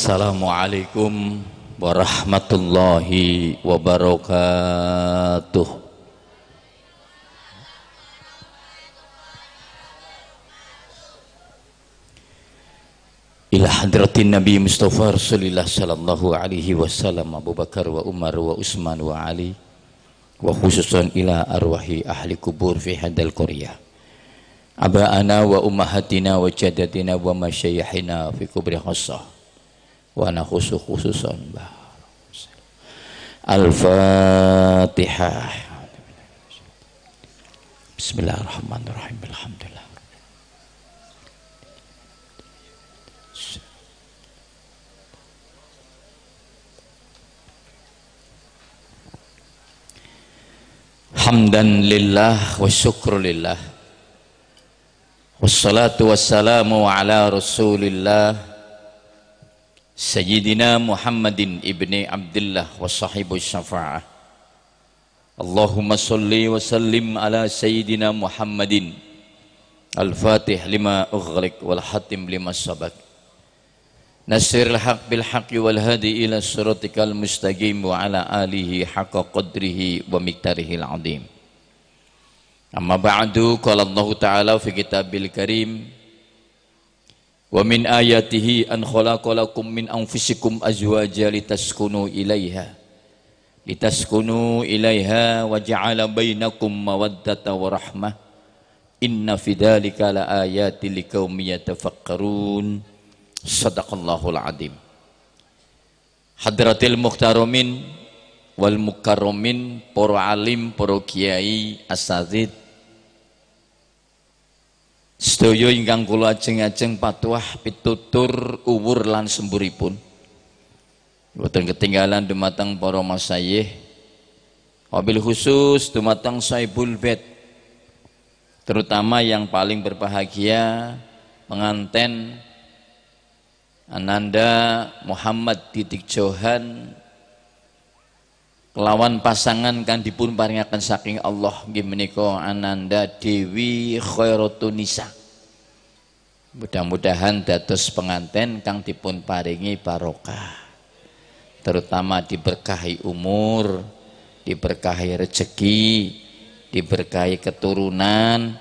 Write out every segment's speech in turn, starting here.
Assalamualaikum warahmatullahi wabarakatuh Ila hadratin Nabi Mustafa Rasulullah sallallahu alaihi wasallam Abu Bakar wa Umar wa Utsman wa Ali wa khususan ila arwahi ahli kubur fi hadal Korea. wa wa jadatina wa ومشايخنا fi kubri خصه wa ana khusus khususun Al-Fatihah Bismillahirrahmanirrahim Alhamdulillah Hamdan lillah wa syukru lillah Wassalatu wassalamu ala rasulillah سيدنا محمد ابن عبد الله وصاحب الشفاعة اللهم صل وسلم على سيدنا محمد الفاتح لما أغلق والحتم لما سبق نسر الحق بالحق والهدي إلى صراطك المستقيم وعلى آله حق قدره ومقداره العظيم أما بعد قال الله تعالى في كتاب الكريم Wa min ayatihi an khalaqalakum min anfusikum azwaja litaskunu ilaiha litaskunu ilaiha wa ja'ala bainakum mawaddata wa rahmah inna fi dhalika la ayati liqaumin yatafakkarun sadaqallahul azim Hadratil mukhtaromin wal mukarromin para alim para kiai asatid Sedoyo ingkang kula ajeng-ajeng patuah pitutur uwur lan semburipun. Boten ketinggalan dumateng para masayih. Wabil khusus dumateng Saibul Bet. Terutama yang paling berbahagia penganten Ananda Muhammad Titik Johan kelawan pasangan kan dipun paringaken saking Allah nggih menika Ananda Dewi Nisa. mudah-mudahan dados penganten kang dipun paringi barokah terutama diberkahi umur diberkahi rezeki diberkahi keturunan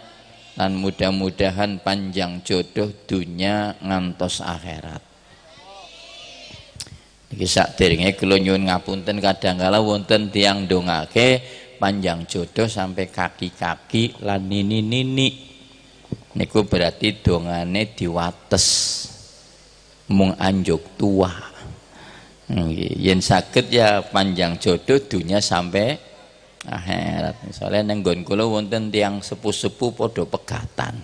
dan mudah-mudahan panjang jodoh dunia ngantos akhirat niki sak derenge kula nyuwun ngapunten kadangkala wonten tiang dongake panjang jodoh sampai kaki-kaki lan nini-nini niku berarti dongane diwates mung anjuk tua yen sakit ya panjang jodoh dunia sampai akhirat Soalnya neng gon kula wonten tiang sepuh-sepuh podo pegatan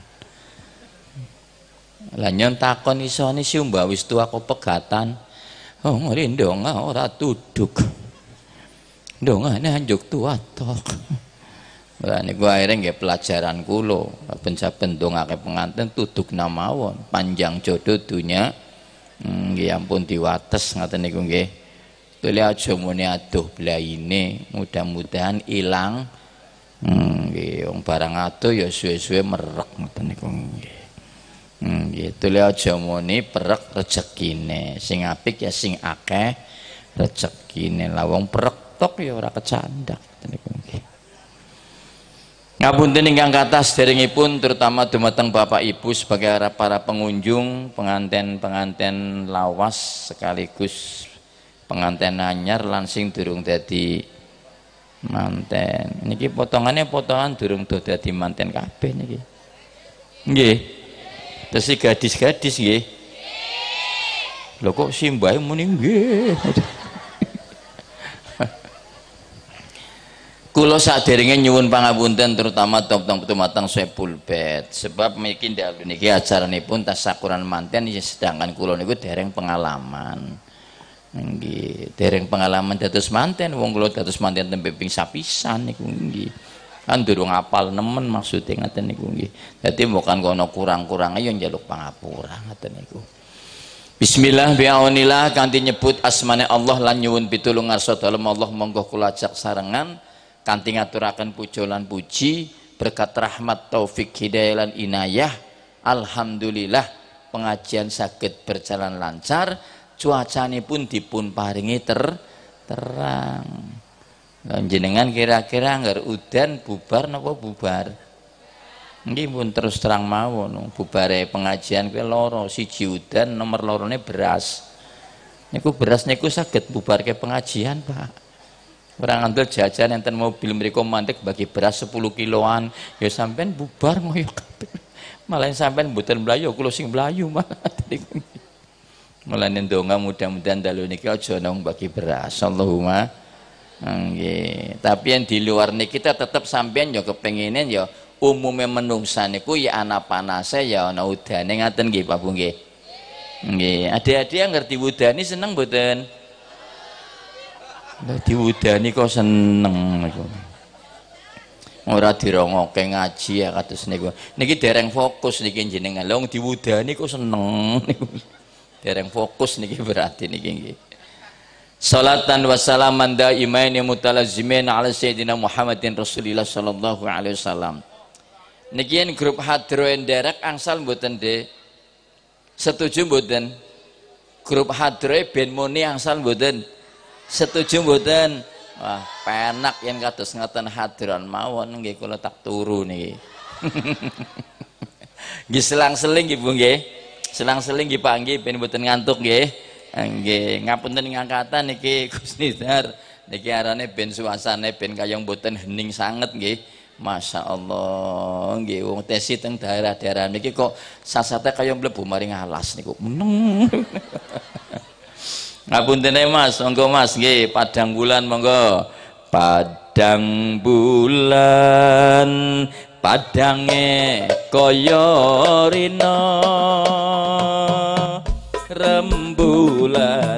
lah nyon takon isone si mbak wis tua kok pegatan Oh, ndonga ah, ora tuduk. Ah, ini anjuk tok. Lah niku akhire nggak pelajaran kulo, ben-saben ke penganten tuduk namawon, panjang jodoh dunia. Hmm, ya ampun diwates ngaten niku nggih. Tuli aja muni aduh ini mudah-mudahan hilang, Hmm, nggih, wong barang adoh ya suwe-suwe merek ngoten niku nggih. Hmm, gitu le aja muni perek rezekine. Sing apik ya sing akeh rezekine. Lah wong perek tok ya ora kecandak. Ngapunten ingkang kathah sederengipun terutama dumateng Bapak Ibu sebagai para pengunjung, penganten-penganten lawas sekaligus penganten anyar langsing durung dadi manten. Niki potongannya potongan durung dadi manten kabeh niki. Nggih. Terus gadis-gadis nggih. lo kok simbahe muni nggih. Kulo saderenge nyuwun pangabunten, terutama top-top matang sepul bed sebab mungkin di mriki dalu niki ajaranipun tasakuran manten ya, sedangkan kulo niku dereng pengalaman. Nggih, dereng pengalaman dados manten wong kulo dados manten tembe ping sapisan niku nggih kan durung apal nemen maksudnya ngata niku gih jadi bukan kono kurang-kurang ayo jaluk pangapura ngata niku Bismillah Biaunilah, kanti nyebut asmane Allah lan nyuwun pitulung arsa dalem Allah monggo kula ajak sarengan kanthi ngaturaken puji berkat rahmat taufik hidayah lan inayah alhamdulillah pengajian sakit berjalan lancar cuacane pun dipun paringi ter terang jenengan kira-kira nggak udan bubar napa bubar ini pun terus terang mawon bubare pengajian Kue loro siji udan nomor lorone beras niku beras niku sakit bubar ke pengajian Pak Orang ngambil jajan yang mobil mereka mantek bagi beras sepuluh kiloan ya sampean bubar ngoyo yuk. malah sampean buten belayu kulo sing belayu malah malah nendonga mudah-mudahan dalu niki aja jono bagi beras Allahumma Nggih. Tapi yang di luar nih kita tetap sampean ya kepengenin ya umumnya menungsa niku ya anak panase ya ana udane ngaten nggih Pak Bu nggih. Nggih, adik-adik yang ngerti wudani seneng mboten? Lah diwudani kok seneng niku. Ora dirongoke ngaji ya kados niku. Niki dereng fokus niki jenengan. Lah wong diwudani kok seneng niku. Dereng fokus niki berarti niki nggih salatan wa salaman daimaini mutalazimin ala sayyidina Muhammadin Rasulillah sallallahu alaihi wasallam. Nikian grup hadroin derek angsal mboten de. Setuju mboten? Grup hadroe ben muni angsal mboten. Setuju mboten? Wah, penak yang kados ngeten hadron mawon nggih kula tak turu niki. nggih selang-seling nggih Bu nggih. Selang-seling nggih Pak nggih ben mboten ngantuk nggih. Nggih, ngapunten ngangkatan niki Gus Niki arane ben suasane ben kayang boten hening sangat nggih. Masya Allah, nggih wong tesi teng daerah-daerah niki kok sasate kaya mlebu maring alas niku. Meneng. Ngapuntene Mas, monggo Mas nggih padang bulan monggo. Padang bulan padange kaya rina. Rem life.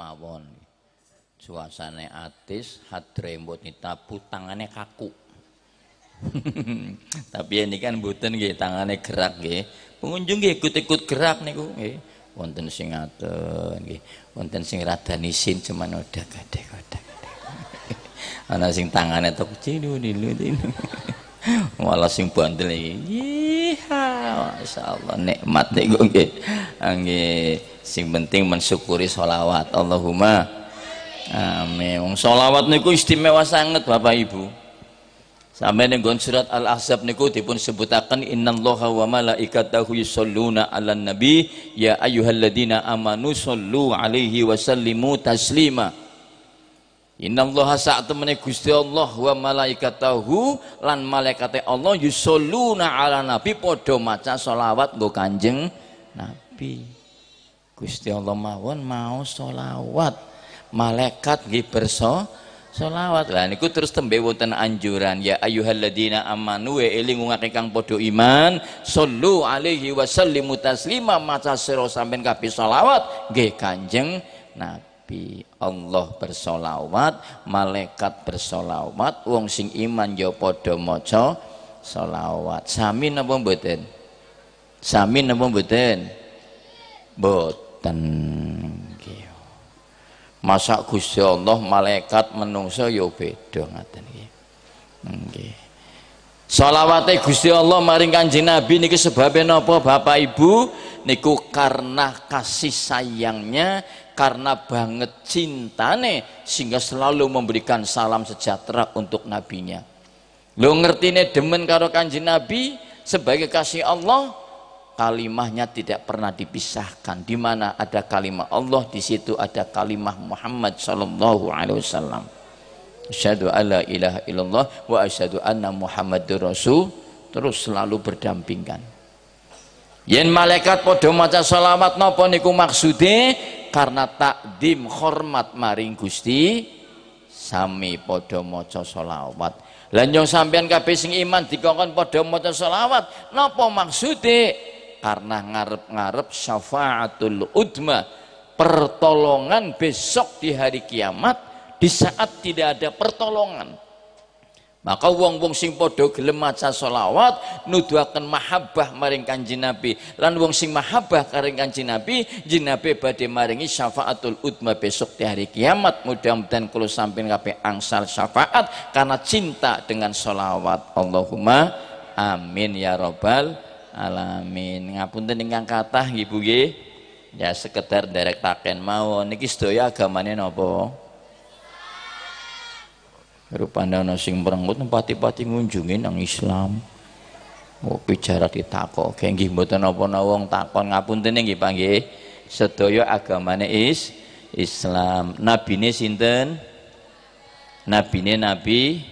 mawon. Suasane atis, hadre mbok ditabu tangane kaku. Tapi ini kan mboten nggih tangane gerak nggih. Pengunjung nggih ikut-ikut gerak niku nggih. Wonten sing ngaten nggih. Wonten sing rada nisin cuman udah gadek gadek. Ana sing tangane tok cilu dilu dilu. Malah sing bandel iki. Yiha. Masya Allah nikmat nih gue angge sing penting mensyukuri solawat Allahumma amin wong solawat niku istimewa sangat Bapak Ibu sampai nih surat al ahzab niku dipun sebutakan inna allah wa malaikatahu yusalluna ala nabi ya ayyuhalladzina amanu sallu alaihi wasallimu taslima Innallaha saat temene Gusti Allah wa malaikatahu lan malaikate Allah yusalluna ala nabi padha maca solawat nggo Kanjeng Nabi. Gusti Allah mawon mau solawat Malaikat nggih berso selawat. Lah niku terus tembe wonten anjuran ya ayyuhalladzina amanu wa eling kang padha iman, solu alaihi wa sallimu taslima maca sira sampean kabeh selawat nggih Kanjeng Nabi. Nabi Allah bersolawat malaikat bersolawat wong sing iman ya padha maca solawat sami napa mboten sami napa mboten mboten masa Gusti Allah malaikat menungso ya beda ngaten iki nggih selawate Gusti Allah maring Kanjeng Nabi niki sebabe napa Bapak Ibu niku karena kasih sayangnya karena banget cintane sehingga selalu memberikan salam sejahtera untuk nabinya lo ngerti ini demen karo kanji nabi sebagai kasih Allah kalimahnya tidak pernah dipisahkan di mana ada kalimah Allah di situ ada kalimah Muhammad sallallahu alaihi wasallam asyhadu alla ilaha illallah wa asyhadu anna muhammadur rasul terus selalu berdampingan yen malaikat padha maca selawat napa niku maksude karena takdim hormat maring Gusti sami padha maca selawat. Lah nyong sampean kabeh sing iman dikongkon padha maca selawat, napa maksude? Karena ngarep-ngarep syafaatul udma, pertolongan besok di hari kiamat di saat tidak ada pertolongan. Maka wong-wong sing podo gelem maca solawat nuduhaken mahabbah maring Kanjeng Nabi. Lan wong sing mahabbah karing Kanjeng Nabi, jinabe badhe maringi syafaatul utma besok di hari kiamat. Mudah-mudahan kula sampeyan kabeh angsal syafaat karena cinta dengan solawat, Allahumma amin ya rabbal alamin. Ngapunten ingkang kathah nggih Bu nggih. Ya sekedar nderek taken mawon niki sedaya agamane napa? rupane ana sing merengut pati-pati ngunjungi nang Islam ngopi jarak kayak nggih mboten apa wong takon ngapuntene nggih Pak nggih sedaya agamane is Islam nabine sinten nabine nabi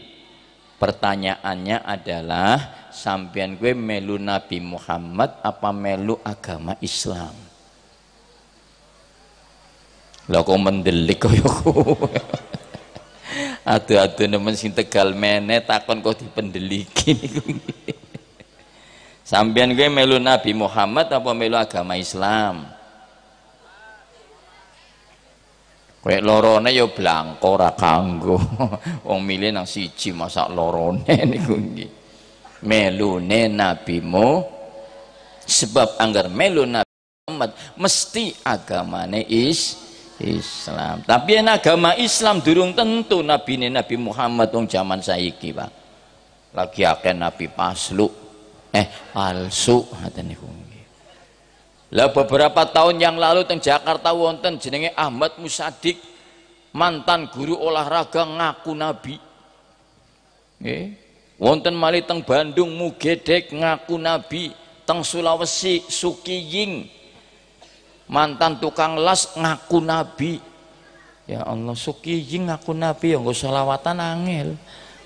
pertanyaannya adalah sampean gue melu Nabi Muhammad apa melu agama Islam lah kok mendelik kaya Aduh-aduh nemen sing tegal mene takon kok dipendeliki niku. Sampeyan melu Nabi Muhammad apa melu agama Islam? Kayak lorone ya blangko ora kanggo. Wong milih nang siji masak lorone niku nggih. Melune mu sebab anggar melu Nabi Muhammad mesti agamane is Islam. Tapi yang agama Islam durung tentu Nabi ini Nabi Muhammad wong zaman saiki, Pak. Lagi akan Nabi palsu, eh palsu ngaten niku. Lah beberapa tahun yang lalu teng Jakarta wonten jenenge Ahmad Musadik mantan guru olahraga ngaku nabi. Nggih. Wonten malih teng Bandung Mugedek ngaku nabi, teng Sulawesi Sukiying mantan tukang las ngaku nabi ya Allah sukiying ngaku nabi ya nggak salawatan angel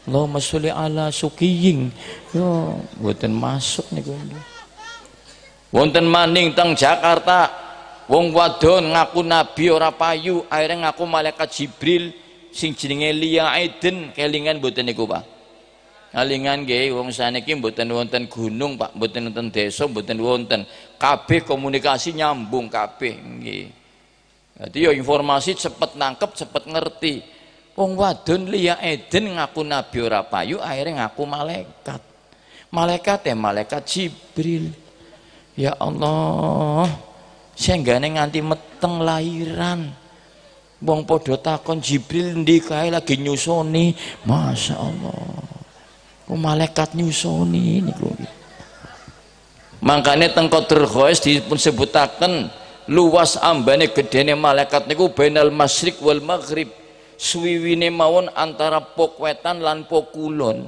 lo masuli ala sukiying yo mboten masuk nih gue, wonten maning teng Jakarta wong wadon ngaku nabi ora payu akhirnya ngaku malaikat Jibril sing jenenge Lia Aiden kelingan mboten nih Pak Ngalingan nggih wong sana kim buten wonten gunung Pak, mboten wonten desa, buten wonten. KP komunikasi nyambung KP Jadi yo informasi cepet nangkep, cepet ngerti. Wong wadon liya eden ngaku nabi ora payu, akhirnya ngaku malaikat. Malaikat ya malaikat Jibril. Ya Allah. neng nganti meteng lahiran. Wong padha takon Jibril di kae lagi nyusoni. Masya Allah oh, malaikat nyusoni niku makanya tengko terkhois dipun sebutaken luas ambane gedene malaikat niku benal masrik wal maghrib suwiwine mawon antara pokwetan lan pokulon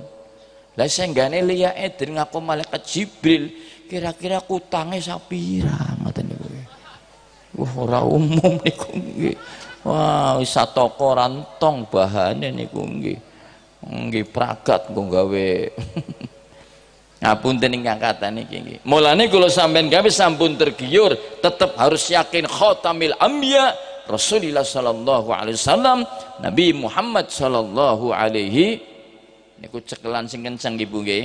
lah senggane liya eden ngaku malaikat Jibril kira-kira kutange sapira ngoten niku. Wah ora umum niku nggih. Wah wow, wis satoko rantong bahane niku nggih nggih prakat kok gawe ngapunten ing angkatan iki nggih mulane kula sampean gawe sampun tergiur tetap harus yakin khatamil anbiya Rasulullah sallallahu alaihi wasallam Nabi Muhammad sallallahu alaihi niku cekelan sing kenceng Bu nggih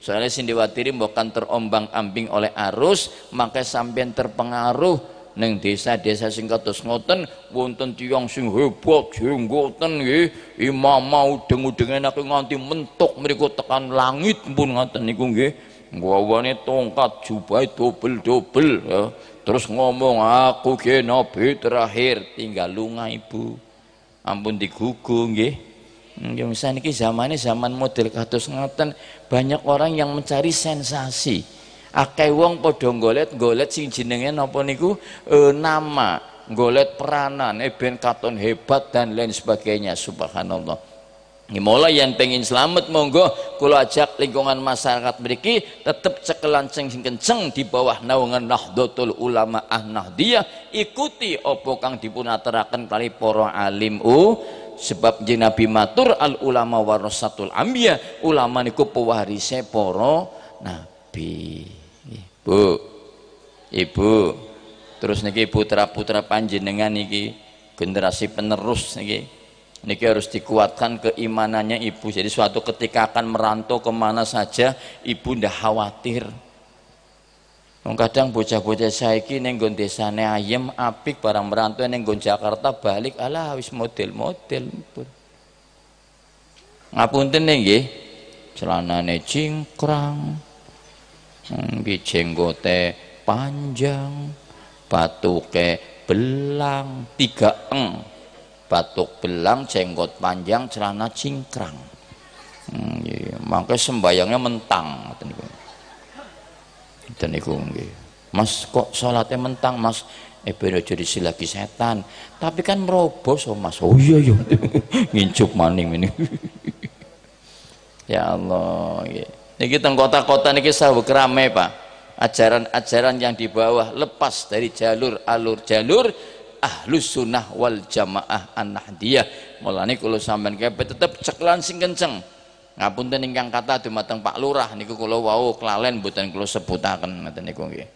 soalnya sing diwatiri bukan terombang-ambing oleh arus maka sampean terpengaruh Neng desa-desa sing kados ngoten wonten tiyang sing hebat ngoten nggih imam mau udeng aku nganti mentok mriku tekan langit pun ngoten niku nggih nggawane tongkat jubah dobel-dobel ya. terus ngomong aku ki nabi terakhir tinggal lunga ibu ampun digugu nggih hmm, Yang misalnya ini zamannya zaman model kados ngoten banyak orang yang mencari sensasi akeh wong padha golet-golet sing jenenge napa niku e, nama, golet peranan, e, ben katon hebat dan lain sebagainya. Subhanallah. Ya, Mulai yang pengen selamat monggo kalau ajak lingkungan masyarakat beriki tetap cekelan sing kenceng di bawah naungan Nahdlatul Ulama Ah Nahdiyah ikuti opo kang dipunateraken kali poro alim u sebab jeneng matur al ulama warasatul anbiya ulama niku pewarise para nabi. Bu, Ibu, terus niki putra-putra panjenengan niki generasi penerus niki niki harus dikuatkan keimanannya ibu jadi suatu ketika akan merantau kemana saja ibu ndak khawatir kadang bocah-bocah saiki neng gondesane ayem apik barang merantau neng gon Jakarta balik alah wis model-model pun ngapunten nggih celanane cingkrang Nggih jenggote panjang, batuke belang, tiga eng. Batuk belang, jenggot panjang, celana cingkrang. Nggih, mangke sembayangnya mentang ngoten niku. niku Mas kok salate mentang, Mas? Eh Ibnu jadi lagi setan, tapi kan merobos oh Mas. Oh iya iya. Ngincup maning ini. ya Allah, nggih. Niki teng kota-kota niki sahabat rame Pak. Ajaran-ajaran yang di bawah lepas dari jalur alur jalur ahlus sunnah wal jamaah an-nahdiyah. Mulane kalau sampean kaya tetep ceklan sing kenceng. Ngapunten ingkang kata dumateng Pak Lurah niku kula wau kelalen mboten kula sebutaken ngoten niku nggih.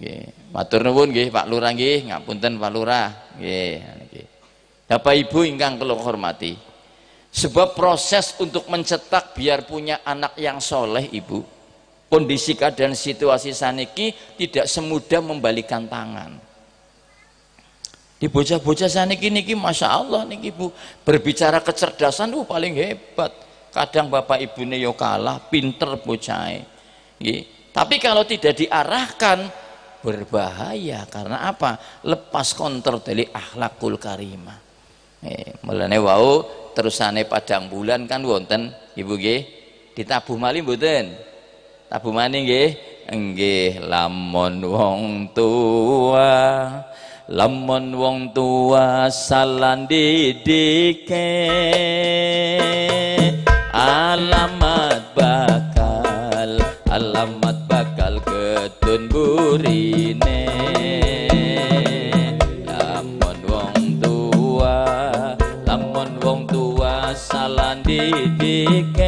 Nggih. Matur nuwun nggih Pak Lurah nggih, ngapunten Pak Lurah. Nggih, nggih. Bapak Ibu ingkang kula hormati. Sebab proses untuk mencetak biar punya anak yang soleh ibu, kondisi keadaan situasi saniki tidak semudah membalikan tangan. Di bocah-bocah saniki niki masya Allah niki ibu berbicara kecerdasan uh paling hebat. Kadang bapak ibu neyo kalah, pinter bocah. Tapi kalau tidak diarahkan berbahaya karena apa? Lepas kontrol dari akhlakul karimah. Eh, mulane terusane padang bulan kan wonten ibu g ditabuh malih buten tabuh maning g enggih lamun wong tua lamun wong tua salan didike be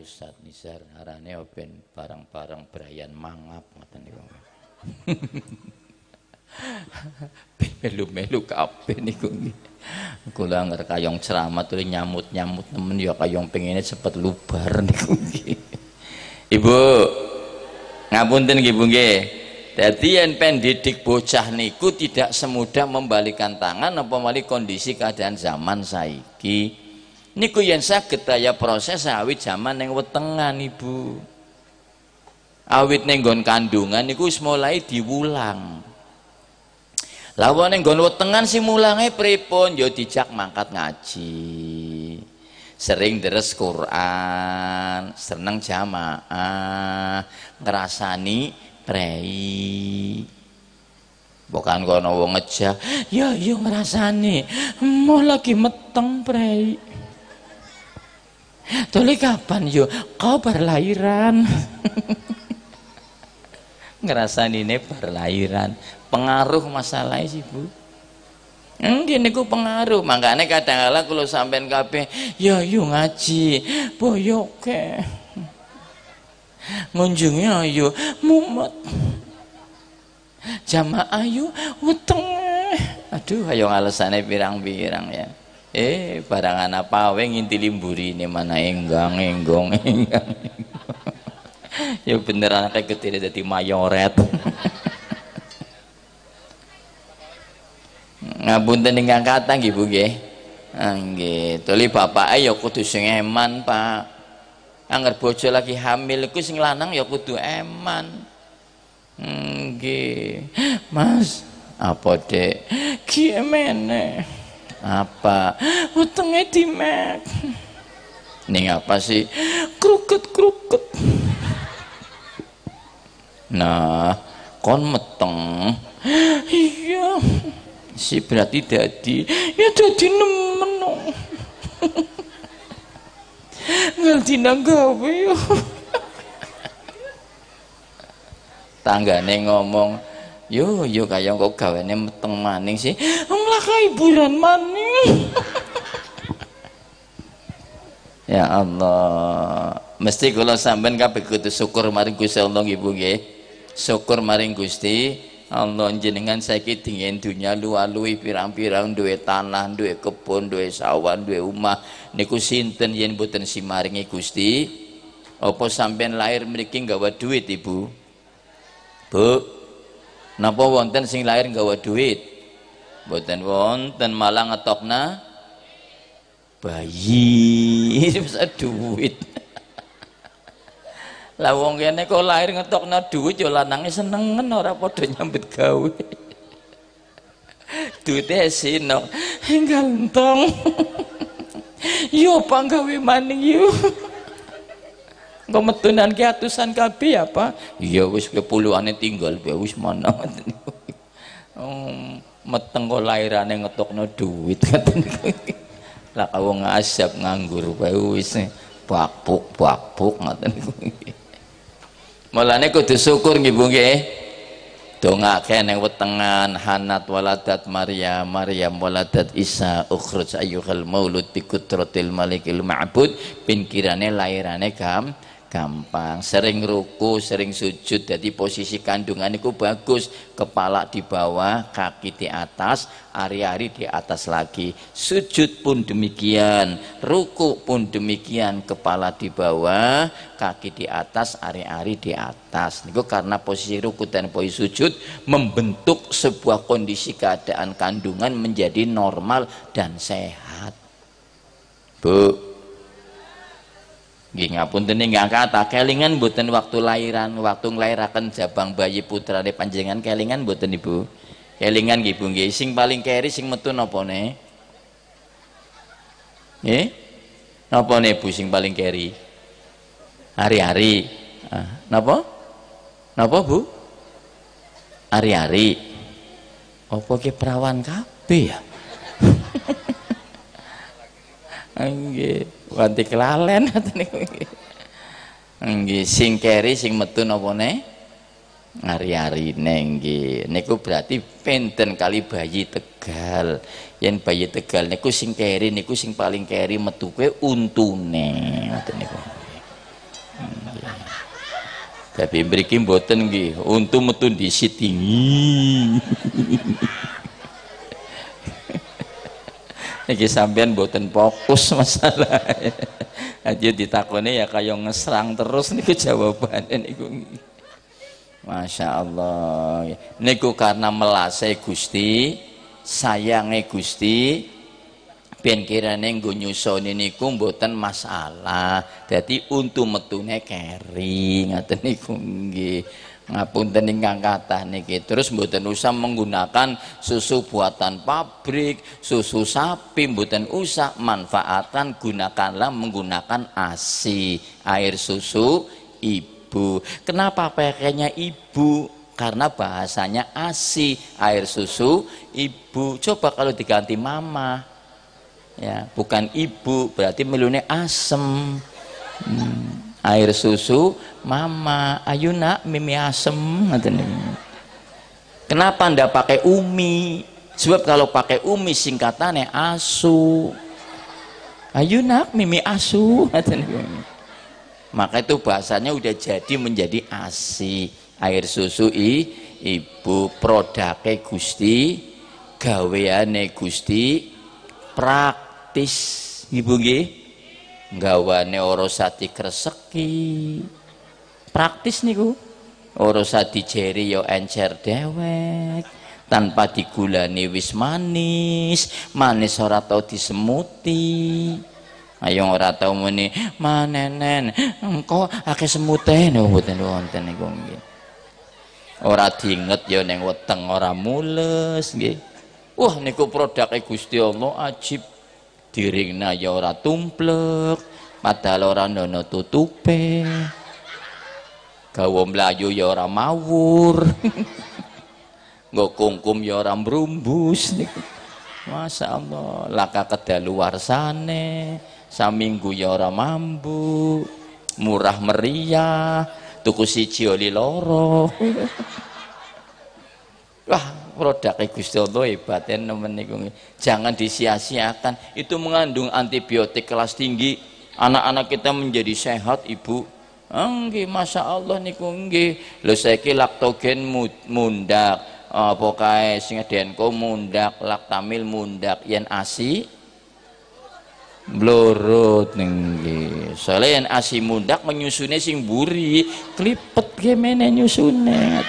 Ustaz Nizar harane open barang-barang berayan mangap ngoten niku. melu-melu kape niku nggih. Kula anger kayong ceramah tuh nyamut-nyamut temen ya kayong pengine cepet lubar niku Ibu, ngapunten nggih Bu nggih. Dadi yen pendidik bocah niku tidak semudah membalikan tangan apa kondisi keadaan zaman saiki niku yang sakit daya proses awit zaman yang wetengan Ibu awit nenggon kandungan niku wis mulai diwulang lawan nenggon wetengan si mulange pripun ya dijak mangkat ngaji sering deres Quran seneng jamaah ngerasani prei bukan kono wong ngejak ya yo ya ngerasani mau lagi meteng prei Tuli kapan yo? Kau berlahiran. Ngerasa ini berlahiran. Pengaruh masalah sih bu. Ini niku pengaruh. Makanya kadang kadang kalau sampai kabeh, ya yo ngaji, boyoke. Ngunjungi ayo ya, mumet. Jamaah ayo uteng. Aduh, ayo alasannya pirang-pirang ya eh barangan apa wae ngintili limburi ini mana enggang enggong enggang ya beneran kayak gede jadi mayoret ngapunten ingkang kata nggih Bu nggih. Ah, nggih, tuli bapak ayo ya kudu sing eman, Pak. Angger bojo lagi hamil ku sing lanang ya kudu eman. Hmm, nggih. Mas, apa Dek? Kiemene. Apa? Utangnya di Mac. Ini apa sih? Kruket-kruket. Nah, kon meteng. Iya. Si berarti dadi. Ya dadi nemen. Ngerti nang gawe yo. Tanggane ngomong, yo yo kaya kok gawene meteng maning sih nglakai bulan maning ya Allah mesti kalau sampean kabeh kudu syukur maring Gusti Allah Ibu nggih syukur maring Gusti Allah jenengan saiki dingin dunya luwih pirang-pirang duwe tanah duwe kebun duwe sawah duwe omah niku sinten yen boten simaringi Gusti apa sampean lahir mriki nggawa duit Ibu Bu Napa wonten sing lahir nggawa duit? Mboten wonten malah ngetokna bayi bisa duit. Lah wong kene kok lahir ngetokna duit ya lanange senengen ora padha nyambut gawe. Duite sino enggal entong. yo panggawe maning yo engko metunan ke atusan kabeh apa ya iya, wis yang tinggal ya wis mana oh, meteng kok ngetok no duit katene lah kau asep nganggur bayu wis bapuk bakpuk ngoten Malah mulane kudu syukur nggih Bu nggih dongake wetengan Hanat waladat Maria Maryam waladat Isa ukhruj ayyuhal maulud bi qudratil malikil ma'bud pinkirane lairane kam gampang sering ruku sering sujud jadi posisi kandungan itu bagus kepala di bawah kaki di atas hari-hari di atas lagi sujud pun demikian ruku pun demikian kepala di bawah kaki di atas hari-hari di atas itu karena posisi ruku dan posisi sujud membentuk sebuah kondisi keadaan kandungan menjadi normal dan sehat bu ngapun ngapunten nggak kata ah, kelingan buatan waktu lahiran, waktu ngelahirakan jabang bayi putra depan panjenengan kelingan buatan Ibu. Kelingan gih bung Sing paling keri sing metu nopo ne? nopo nopo ne Bu sing paling keri? Hari-hari. Ah, nopo nopo Bu? Hari-hari. opo ke perawan kape ya? Nggih. Wanti kelalen nggih sing keri sing metu napa ne? Ari-arine nggih. Niku berarti penten kali bayi Tegal. Yen bayi Tegal niku sing keri niku sing paling keri metu kuwi untune. Ngoten niku. Tapi mriki mboten nggih, untu metu di tinggi iki sampean mboten fokus masalah aja ditakoni ya kaya ngeserang terus niku jawabane niku Masya Allah niku karena melase Gusti sayangnya Gusti ben kirane nggo nyusoni niku mboten masalah dadi untu metune keri ngaten niku nggih ngapunten ingkang kathah niki terus mboten usah menggunakan susu buatan pabrik susu sapi mboten usah manfaatkan gunakanlah menggunakan ASI air susu ibu kenapa pakainya ibu karena bahasanya ASI air susu ibu coba kalau diganti mama ya bukan ibu berarti melune asem hmm air susu mama ayu nak mimi asem kenapa ndak pakai umi sebab kalau pakai umi singkatannya asu ayu nak mimi asu maka itu bahasanya udah jadi menjadi asi air susu i ibu produknya gusti gaweane gusti praktis ibu gih gawane orosati kreseki praktis niku orosati jeri yo ya encer dewek tanpa digulani wis manis manis ora tau disemuti ayo ora tau muni manenen engko akeh semute niku mboten wonten niku nggih ora diinget ya ning weteng ora mules nggih wah niku produk Gusti Allah ajib diringna ya ora tumplek padahal ora nono tutupe gawa mlayu ya ora mawur nggo kungkum ya ora mrumbus Masya Allah laka kedaluwarsane saminggu ya ora mambu murah meriah tuku si oli loro wah produk e Gusti Allah hebat ya jangan disia-siakan itu mengandung antibiotik kelas tinggi anak-anak kita menjadi sehat ibu ah, nggih masya Allah niku nggih. Lho saiki laktogen mundak, apa kae sing denko mundak, laktamil mundak, yen asi blorot nenggi soalnya yen asi mundak menyusune sing buri, klipet gimana nyusune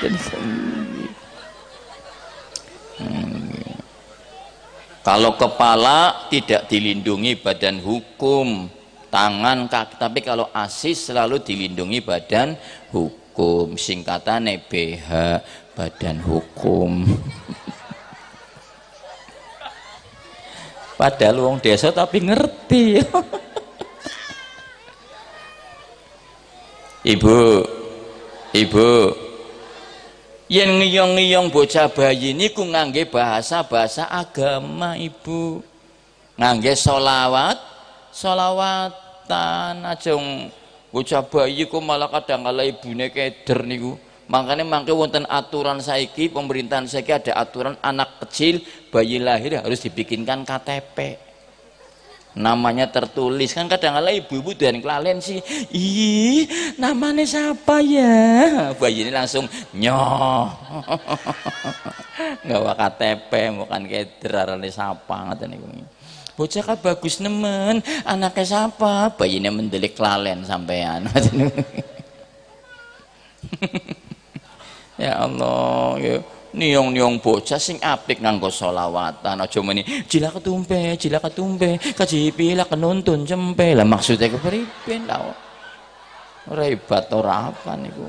kalau kepala tidak dilindungi badan hukum, tangan, kaki, tapi kalau asis selalu dilindungi badan hukum. Singkatan BH, badan hukum. Padahal wong desa tapi ngerti. ibu, ibu, yen ngiyong-ngiyong bocah bayi niku ngangge bahasa-bahasa agama Ibu. Ngangge solawat, solawatan ajeng bocah bayi ku malah kadang kala ibune keder niku. Makanya mangke wonten aturan saiki pemerintahan saiki ada aturan anak kecil bayi lahir harus dibikinkan KTP namanya tertulis kan kadang-kadang ibu-ibu dan kelalen sih ih namanya siapa ya bayi ini langsung nyoh nggak bawa KTP bukan kayak arane siapa ngatain ibu bocah kan bagus nemen anaknya siapa bayi ini mendelik kelalen sampean ya Allah ya niong-niong bocah sing apik nganggo solawatan, aja muni jila ketumpe jila ketumpe kaji lah kenuntun cempe lah maksudnya kepripen tau ora hebat ora apa niku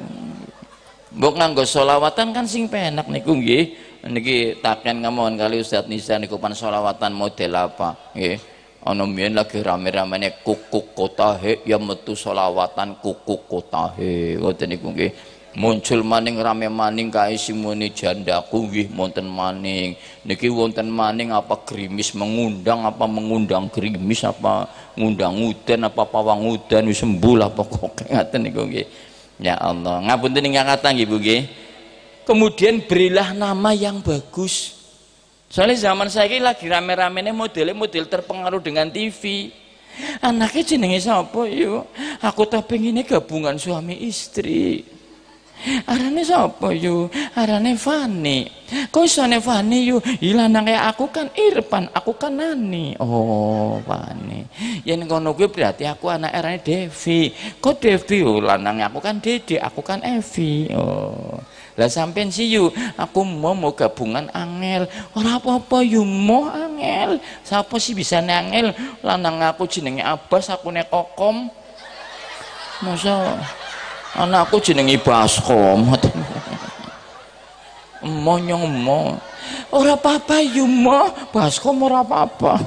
mbok nganggo solawatan kan sing penak niku nggih niki taken ngamon kali Ustaz Nisa niku pan solawatan model apa nggih ana mbiyen lagi rame-ramene kukuk kotahe ya metu solawatan kukuk kotahe ngoten niku nggih muncul maning rame maning kae muni janda kuwih wonten maning niki wonten maning apa gerimis mengundang apa mengundang gerimis apa ngundang udan apa pawang udan wis sembul apa kok ngaten niku nggih ya Allah ngapunten ingkang kata nggih Bu nggih kemudian berilah nama yang bagus soalnya zaman saya ini lagi rame rame ini modelnya model terpengaruh dengan TV anaknya jenenge siapa yuk aku tak ini gabungan suami istri Arane sapa yu? Arane Fani. Kok ne Fani yu? Ila nang aku kan Irfan, aku kan Nani. Oh, Fani. Yen ngono kuwi berarti aku anak arane Devi. Kok Devi yu? Oh, Lanang aku kan Dede, aku kan Evi. Oh. Lah sampean si yu, aku mau mau gabungan angel. Ora apa-apa yu mau angel. Sapa sih bisa angel? Lanang aku jenenge abas aku ne Kokom. Masa anakku jenengi Baskom emo nyong emo ora apa-apa yu ya, mo Baskom ora apa-apa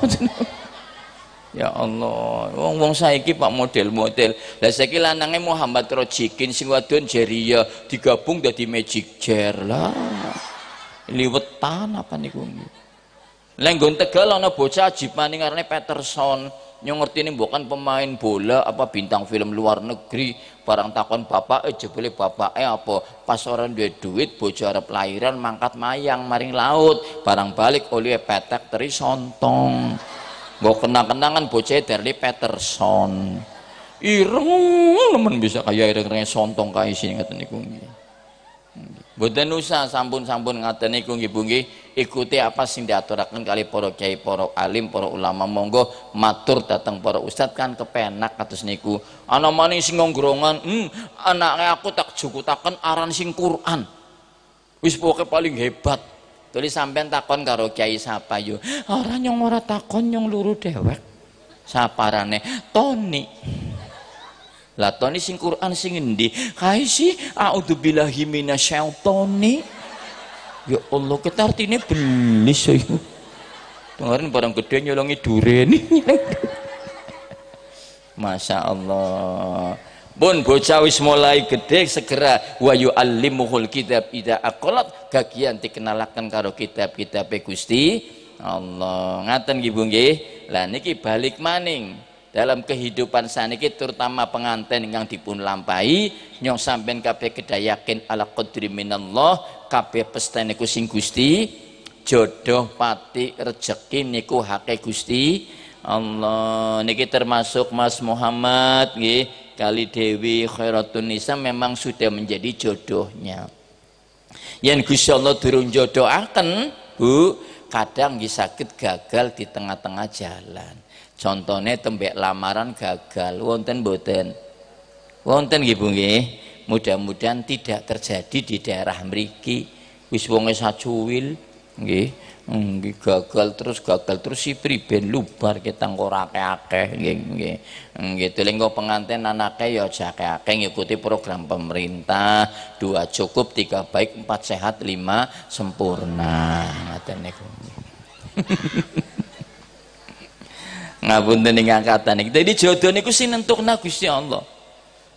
Ya Allah, wong-wong saiki Pak model-model. Lah saiki lanange Muhammad Rojikin sing wadon Jeria ya, digabung dadi Magic Jer lah. Liwetan apa niku? Lenggon Tegal ana bocah Jipani ngarane Peterson yang ngerti ini bukan pemain bola apa bintang film luar negeri barang takon bapak eh jebule bapak eh apa pas orang duwe duit bojo arep lahiran mangkat mayang maring laut barang balik oleh petek teri sontong gak kenang-kenangan bocah dari Peterson ireng lemen bisa kaya ireng-ireng sontong kaya sini ngeten niku nggih mboten usah sampun-sampun ngaten niku ikuti apa sing diaturakan kali poro kiai poro alim poro ulama monggo matur datang poro ustad kan kepenak atas niku anak mana sing ngonggrongan hmm anaknya aku tak cukup takkan aran sing Quran wis pokoknya paling hebat tulis sampean takon karo kiai siapa yo orang yang ora takon yang luru dewek saparane Tony, lah Toni sing Quran sing endi kae sih a'udzubillahi minasyaitonir Ya Allah, kita artinya beli ya. Dengarin barang gede nyolongi duren. Masya Allah. Pun bocah wis mulai gede segera wa yu'allimuhul kitab ida akolat kagian dikenalakan karo kitab-kitab Gusti Allah. Ngaten nggih Bu nggih. Lah niki balik maning dalam kehidupan saniki terutama pengantin yang dipun lampahi nyong sampean kabeh kedayakin ala qadri minallah kabeh pesta niku sing Gusti jodoh pati rezeki niku hake Gusti Allah niki termasuk Mas Muhammad nggih Kali Dewi Khairatun Nisa memang sudah menjadi jodohnya yang Gusti Allah durung jodohaken Bu kadang nggih sakit gagal di tengah-tengah jalan contohnya tembek lamaran gagal wonten boten wonten nggih Bu nggih mudah-mudahan tidak terjadi di daerah mriki wis wonge sacuwil nggih nggih gagal terus gagal terus si priben lubar kita ora akeh-akeh nggih nggih nggih teling kok penganten anake ya aja akeh-akeh ngikuti program pemerintah dua cukup tiga baik empat sehat lima sempurna ngaten niku ngapunten ing angkatan iki dadi jodoh niku nentukna Gusti Allah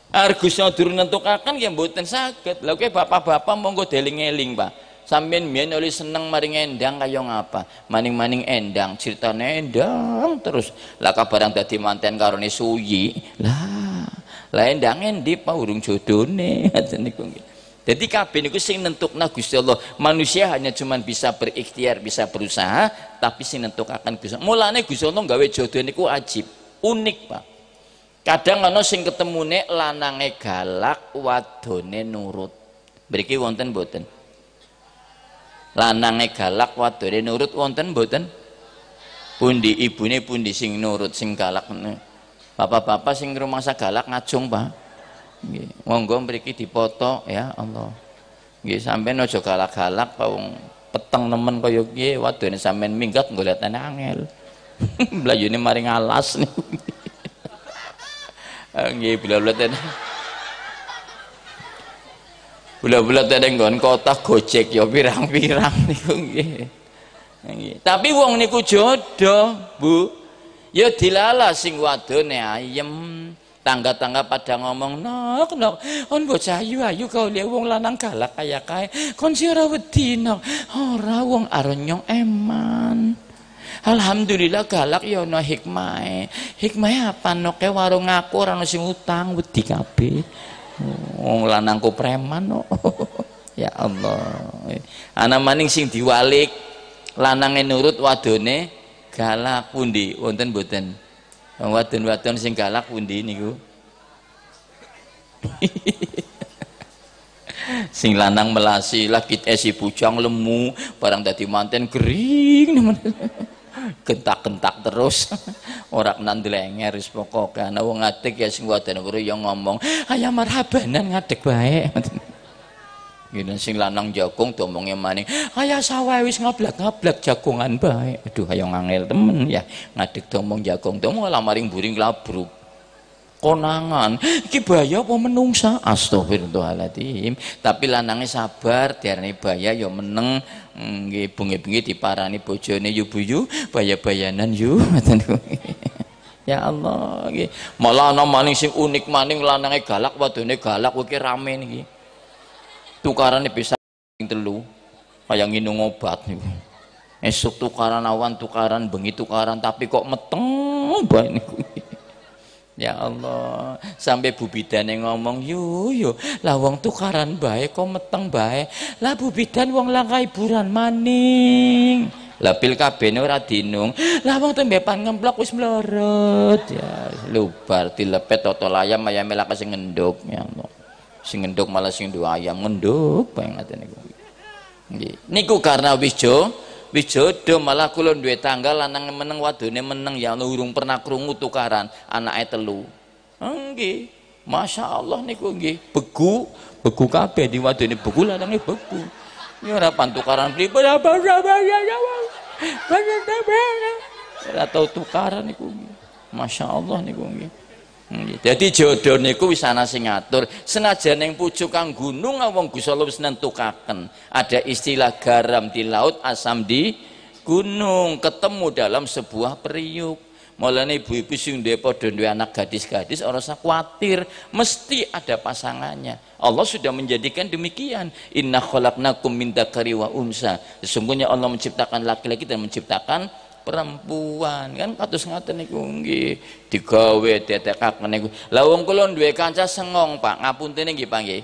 Argusnya durung nentukaken ya mboten saged. Lha kowe bapak-bapak monggo deling-eling, Pak. sambil mien oleh seneng maring endang kaya ngapa? Maning-maning endang, cerita endang terus. Lah kabarang dadi manten karone suyi. Lah, lah endang endi Pak urung jodone ngaten niku Jadi kabeh niku sing nentuk Gusti Allah. Manusia hanya cuman bisa berikhtiar, bisa berusaha, tapi sing nentokaken Gusti. Mulane Gusti Allah gawe jodoh niku ajib, unik, Pak. Kadang ana sing ketemune lanange galak, wadone nurut. Mriki wonten mboten? Lanange galak, wadone nurut wonten mboten? Pundi ibune pundi sing nurut sing galak. Bapak-bapak sing rumah galak ngajung, Pak. Nggih, monggo mriki dipoto ya Allah. Nggih, sampean aja galak-galak wong peteng nemen kaya piye wadone sampean minggat golek angel. Blayune maring alas nih nggih bulat-bulat bulat-bulat ten nggon kotak gojek ya pirang-pirang niku nggih tapi wong niku jodoh bu ya dilala sing wadone ayem tangga-tangga pada ngomong nok nok On bocah ayu ayu kau lihat wong lanang galak kaya kaya kon si ora wedi nok ora wong aronyong eman Alhamdulillah galak ya ana hikmahe. Hikmahe apa no, warung aku orang ana sing utang wedi kabeh. Oh, wong lanangku preman no. ya Allah. Ana maning sing diwalik lanange nurut wadone galak pundi wonten mboten? Wong wadon-wadon sing galak pundi niku? sing lanang melasi lagi esi pucang lemu barang tadi manten kering gentak-gentak terus orang nanti lenger wis pokoke ana wong ngadeg ya sing wadene guru ya ngomong ayam marhabanan ngadeg bae ngene sing lanang jagung domongnya maning ayah sawah wis ngablak-ngablak jagongan bae aduh ayo ngangel temen ya ngadeg domong jagung domong lamaring buring labruk konangan iki bahaya apa menungsa astagfirullahaladzim tapi lanangnya sabar diarani bahaya ya meneng Nggih bengi-bengi diparani bojone yubuyu baya-bayanan yu ngoten Ya Allah nggih. Malah ana maning sing unik maning lanange galak wadone galak kuwi rame niki. Tukarane bisa telu kaya nginum obat niku. Esuk tukaran awan tukaran bengi tukaran tapi kok meteng bae niku. Ya Allah, sampai Bu yang ngomong, "Yu, yu, lah wong tukaran baik, kok meteng bae. Lah Bu Bidan wong langkai buran maning." Lah pil kabene ora dinung. Lah wong tembe pan ngemplok wis mlorot. Ya, lubar dilepet toto layam ayam lak sing ngenduk ya Allah. Sing ngenduk malah sing duwe ayam ngenduk pengen ngaten niku. Niku karena wis jo wis jodoh malah kula duwe tanggal lanang meneng wadone meneng ya urung pernah krungu tukaran anake telu. Nggih. Masya Allah niku nggih beku beku kabeh di wadone beku lanange beku. Ini ya ora pantukaran pripun apa apa ya ya. ya, ya bener Ora tau tukaran niku nggih. Masya Allah niku nggih. Hmm, gitu. Jadi jodoh niku wis ana sing ngatur. Senajan ning pucuk kang gunung wong Gusti Allah nentukaken. Ada istilah garam di laut, asam di gunung, ketemu dalam sebuah periuk. Mulane ibu-ibu sing depo padha duwe anak gadis-gadis orang usah kuatir, mesti ada pasangannya. Allah sudah menjadikan demikian. Inna khalaqnakum min kariwa wa unsa. Sesungguhnya Allah menciptakan laki-laki dan menciptakan perempuan kan katus ngata nih nggih digawe ditekaken nih kung wong kula duwe kanca sengong Pak ngapunten nih Pak nggih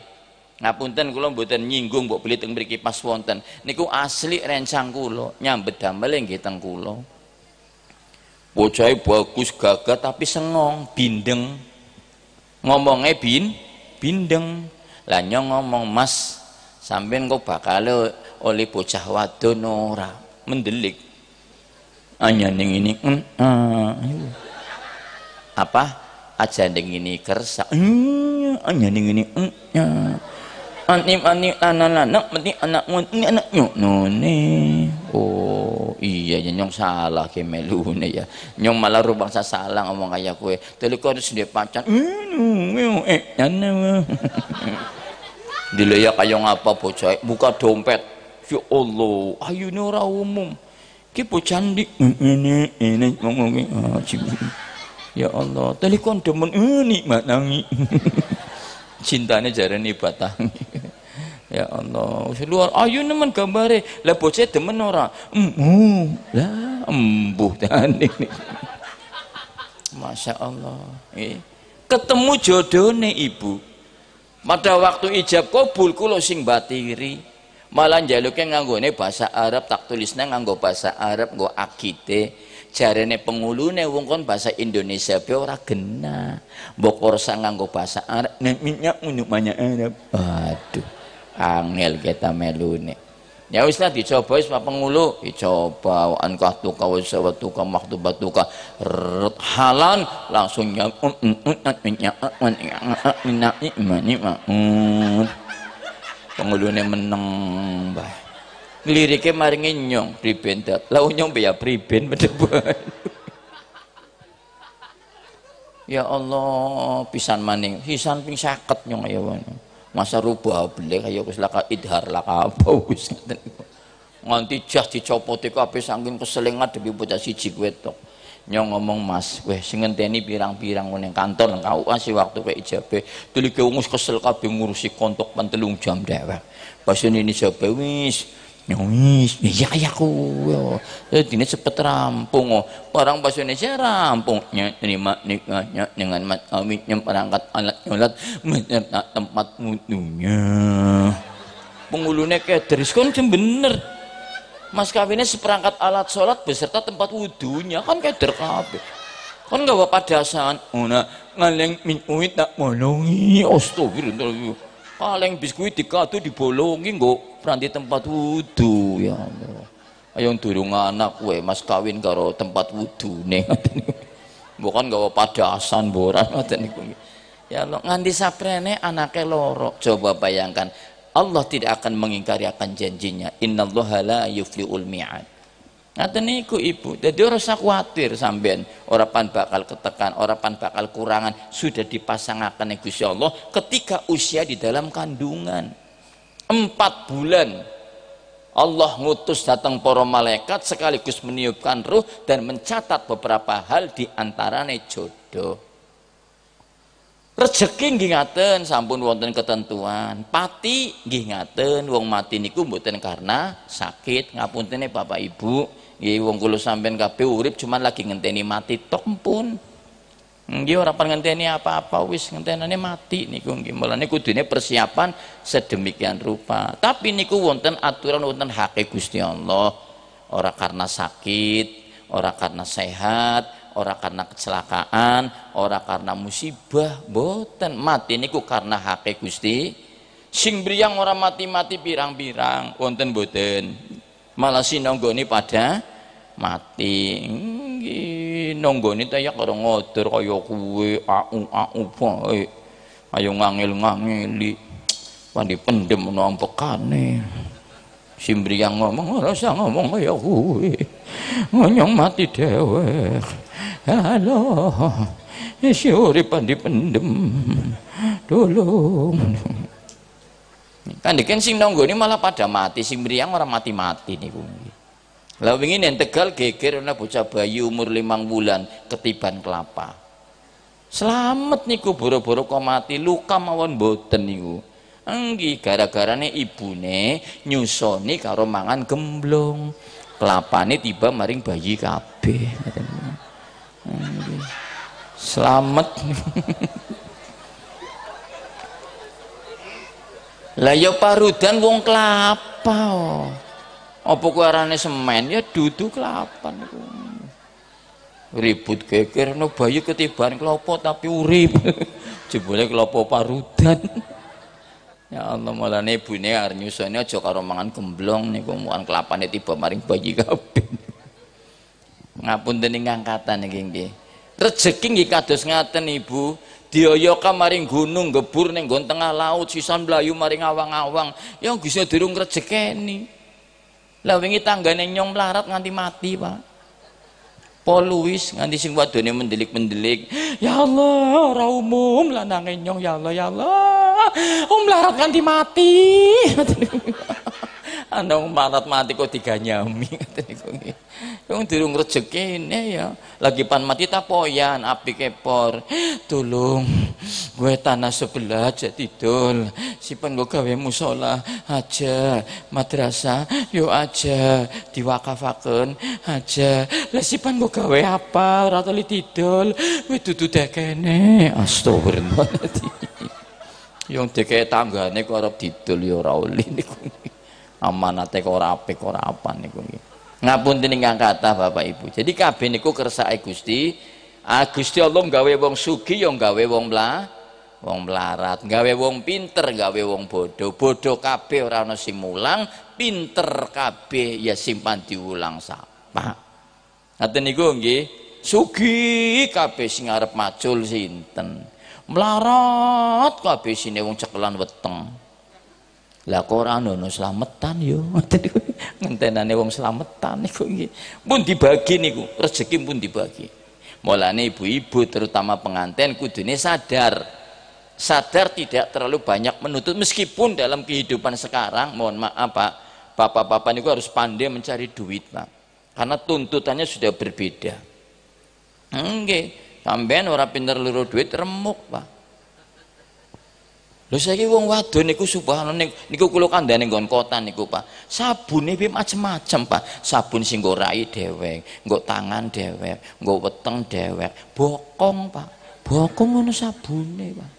ngapunten kulon mboten nyinggung buat beli teng mriki wonten nih kung asli rencang kulo nyambet damel nggih teng bocah bocahe bagus gagah tapi sengong bindeng ngomongnya bin bindeng lanyo ngomong mas sampean kok bakal oleh bocah wadon ora mendelik hanya ah, ning ini mm, ah, iya. apa aja ah, ning ini kersa iya, hanya ning ini anim anim anak anak mesti anakmu ini anak nyok none oh iya ya, nyong salah ke melune ya nyong malah rubah sa salah ngomong kayak kue tapi kau harus dia pacar iya, eh, ya, dileyak kayak ngapa bocah buka dompet ya Allah ayo ini orang umum Ki candi ini ini ngomong oh, ah, Ya Allah, telikon demen ini mak nangi. Cintanya jarani batang. ya Allah, seluar ayu nemen gambare. Lah bocah demen ora. Mm, lah embuh tani. Masya Allah. Eh. Ketemu jodohnya ibu. Pada waktu ijab kabul kulo sing batiri malah nganggo nih bahasa Arab tak tulisnya nganggo bahasa Arab nggo akite jarene pengulune wong kon bahasa Indonesia be ora bokor mbok korsa nganggo bahasa Arab minyak untuk banyak Arab aduh angel kita melune ya wis lah dicoba wis pengulu dicoba an kahtuka wa sawatuka maktubatuka halan langsung ya minyak minyak minyak minyak penggulune meneng mbah liriknya maringi nyong priben dat lau nyong ya priben bedeban ya Allah pisan maning pisan ping saket nyong ya masa rubah beli ayo ya wis laka idhar laka apa wis ngoten nganti jas dicopot iku ape saking keselingan demi bocah siji kuwe tok nyong ngomong mas weh sing ngenteni pirang-pirang ning kantor nang KUA waktu kek ijabe tulike ungus kesel kabeh ngurusi kontok pentelung jam dewek pas ini ijabe wis nyong wis ya ya ku eh, dene cepet rampung orang oh. bahasa Indonesia rampung nerima nikahnya dengan mat amit perangkat alat nyolat menyerta tempat mutunya kayak kederis kon bener mas kawinnya seperangkat alat sholat beserta tempat wudhunya kan kayak derkabe kan gak bapak dasan una oh, ngaleng min uit tak bolongi astagfirullah kaleng biskuit dikatu dibolongi kok peranti tempat wudhu ya Allah ayo durung anak we mas kawin karo tempat wudhu nih bukan gak bapak dasan boran ya Allah nganti saprene anaknya lorok coba bayangkan Allah tidak akan mengingkari akan janjinya. Innallaha la yufliul mi'ad. Ngata niku ibu, jadi orang usah khawatir sampean, orang pan bakal ketekan, orang pan bakal kurangan, sudah dipasangakan Gusti Allah ketika usia di dalam kandungan. Empat bulan Allah ngutus datang para malaikat sekaligus meniupkan ruh dan mencatat beberapa hal di antaranya jodoh. Rezeki nggih ngaten sampun wonten ketentuan. Pati nggih ngaten wong mati niku mboten karena sakit. Ngapuntene Bapak Ibu, nggih wong kula sampean kabeh urip cuman lagi ngenteni mati tok pun. Nggih ora pan ngenteni apa-apa wis ngentenane mati niku nggih. Mulane kudune persiapan sedemikian rupa. Tapi niku wonten aturan wonten hake Gusti Allah. Ora karena sakit, ora karena sehat, ora karena kecelakaan, ora karena musibah, boten mati niku karena hake Gusti. Sing briyang ora mati-mati pirang-pirang, wonten boten. Malah sinonggone pada mati. Nggih, nonggone ta ya karo ngodur kaya kuwe, au au bae. Ayo ngangil-ngangili. Wani pendem nombekane. Simbriang ngomong ora usah ngomong kaya kuwe. Ngonyong mati dhewe. Halo, syuri pandi pendem dulu Kan dikin sing nonggo ini malah pada mati, sing meriang orang mati-mati nih kungi. Lalu ingin yang tegal geger ana bocah bayi umur limang bulan ketiban kelapa. Selamat niku boro-boro kau mati luka mawon boten niku. Enggi gara-garane ibune nyusoni karo mangan gemblong. nih tiba maring bayi kabeh selamat lah ya parudan wong kelapa oh. apa ku arane semen ya duduk kelapa niku ribut geger no bayu ketiban kelapa tapi urip jebule kelapa parudan ya Allah malah ibune arep nyusone aja karo mangan gemblong niku muan kelapane tiba maring bayi kabeh ngapun ing angkatan iki nggih rezeki nggih kados ngaten Ibu diyoyoka maring gunung gebur ning nggon tengah laut sisan mlayu maring awang-awang ya Gusti durung rejekeni lah wingi tanggane nyong melarat nganti mati Pak poluis nganti sing wadone mendelik-mendelik ya Allah ora umum lanange nyong ya Allah ya Allah om melarat nganti mati anda melarat mati kok diganyami ngeten niku nggih Wong durung ini ya. Lagi pan mati poyan api kepor. tolong gue tanah sebelah aja tidul. Si gue gawe musola aja madrasah yo aja diwakafaken aja. Lah pan gue gawe apa ora toli tidul. Kowe dudu dekene. Astagfirullah. Yang dekene tangga kok arep didul yo rauli nih niku. Amanate kok kora ape kora apa nih Ngapun tini nggak kata Bapak Ibu. Jadi kabeh niku kersa Gusti. Ah Gusti Allah gawe wong sugih yang gawe wong mla wong melarat, gawe wong pinter, gawe wong bodoh. Bodoh kabeh orang ana sing mulang, pinter kabeh ya simpan diulang sapa. Ngaten niku nggih. suki kabeh sing arep macul sinten. Melarat kabeh sine wong cekelan weteng. Lah kok ora ono slametan yo. Ngoten niku. Ngentenane wong slametan niku nggih. Pun dibagi niku, rezeki pun dibagi. Mulane ibu-ibu terutama pengantin kudune sadar. Sadar tidak terlalu banyak menuntut meskipun dalam kehidupan sekarang, mohon maaf Pak, bapak-bapak niku harus pandai mencari duit, Pak. Karena tuntutannya sudah berbeda. Nggih, sampean ora pinter luruh duit remuk, Pak. Lho saiki wong wadon niku subhanallah niku kula kandhane nggon kota niku Pak. Sabune piye macem-macem Pak. Sabun sing nggo rai dewek, nggo tangan dewek, nggo weteng dewek, bokong Pak. Bokong ngono sabune Pak.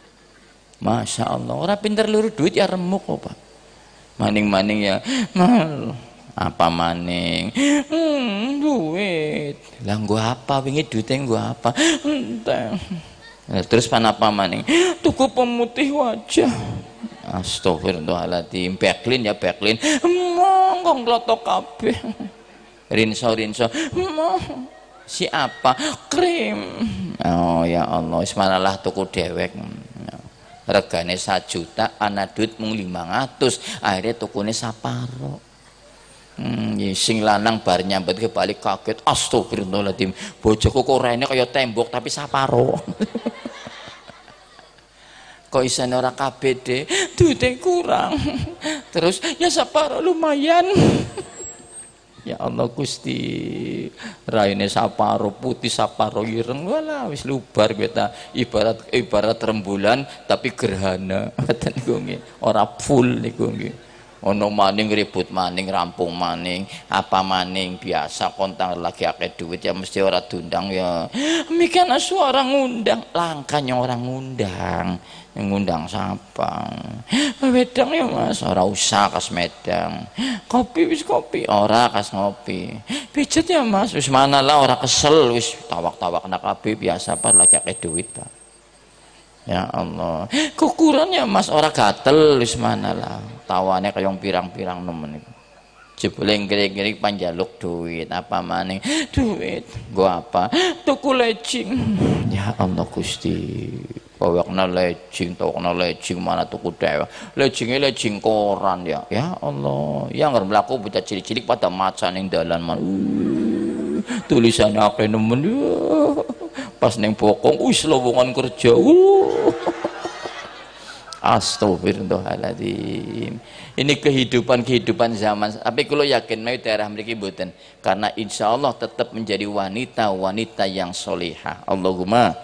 Masya Allah, orang pinter luru duit ya remuk kok Pak. Maning-maning ya, mal apa maning hmm, duit lah gua apa wingi yang gua apa entah Eh, terus panapa maning tuku pemutih wajah Astagfirullahaladzim Beklin ya Beklin Monggo nglotok kabeh Rinso rinso mong siapa krim oh ya Allah ismanalah tuku dewek regane sak juta ana duit mung 500 akhirnya tukune saparo Hmm, iya, sing lanang bar nyambet ke balik kaget astagfirullahaladzim bojoku kok rene kaya tembok tapi saparo kok isen ora kabeh deh kurang terus ya saparo lumayan ya Allah Gusti raine saparo putih saparo ireng wala wis lubar beta ibarat ibarat rembulan tapi gerhana ngoten kuwi ora full niku nggih ono maning ribut maning rampung maning apa maning biasa kontang lagi akeh duit ya mesti ora dundang ya mikan asu orang ngundang langkanya orang ngundang ngundang siapa wedang ya mas ora usah kas medang kopi wis kopi ora kas ngopi pijet ya mas wis mana lah ora kesel wis tawak-tawak nak kabeh biasa pas lagi akeh duit pak Ya Allah. ya Mas ora gatel wis manalah. Tawane kaya pirang-pirang nemen iku. Jebule kiri panjang, panjaluk duit apa maning duit gua apa tuku lecing ya Allah Gusti bawakna lecing kena lecing mana tuku dewe. lecinge lecing koran ya ya Allah yang ngger mlaku bocah cilik-cilik pada macan ning dalan man tulisan akeh nemen ya pas neng bokong wis lowongan kerja uh. Astagfirullahaladzim ini kehidupan-kehidupan zaman tapi kalau yakin mau daerah mereka buatan karena insya Allah tetap menjadi wanita-wanita yang solihah Allahumma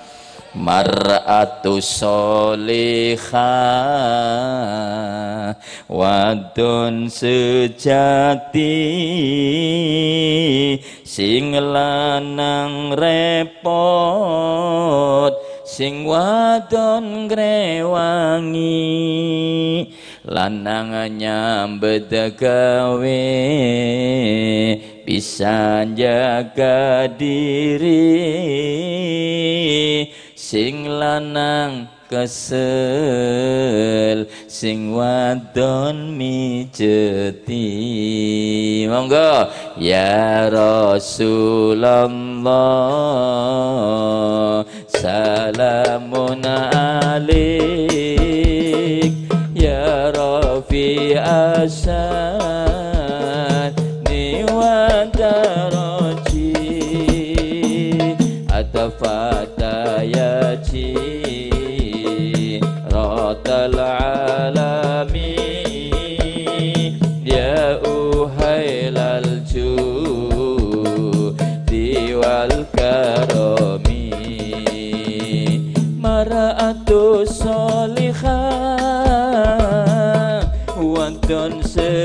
mar'atu solihah wadon sejati sing lanang repot sing wadon grewangi lanang nyambet bisa jaga diri sing lanang kesel sing wadon miceti monggo ya rasulullah salamun alik ya rafi asan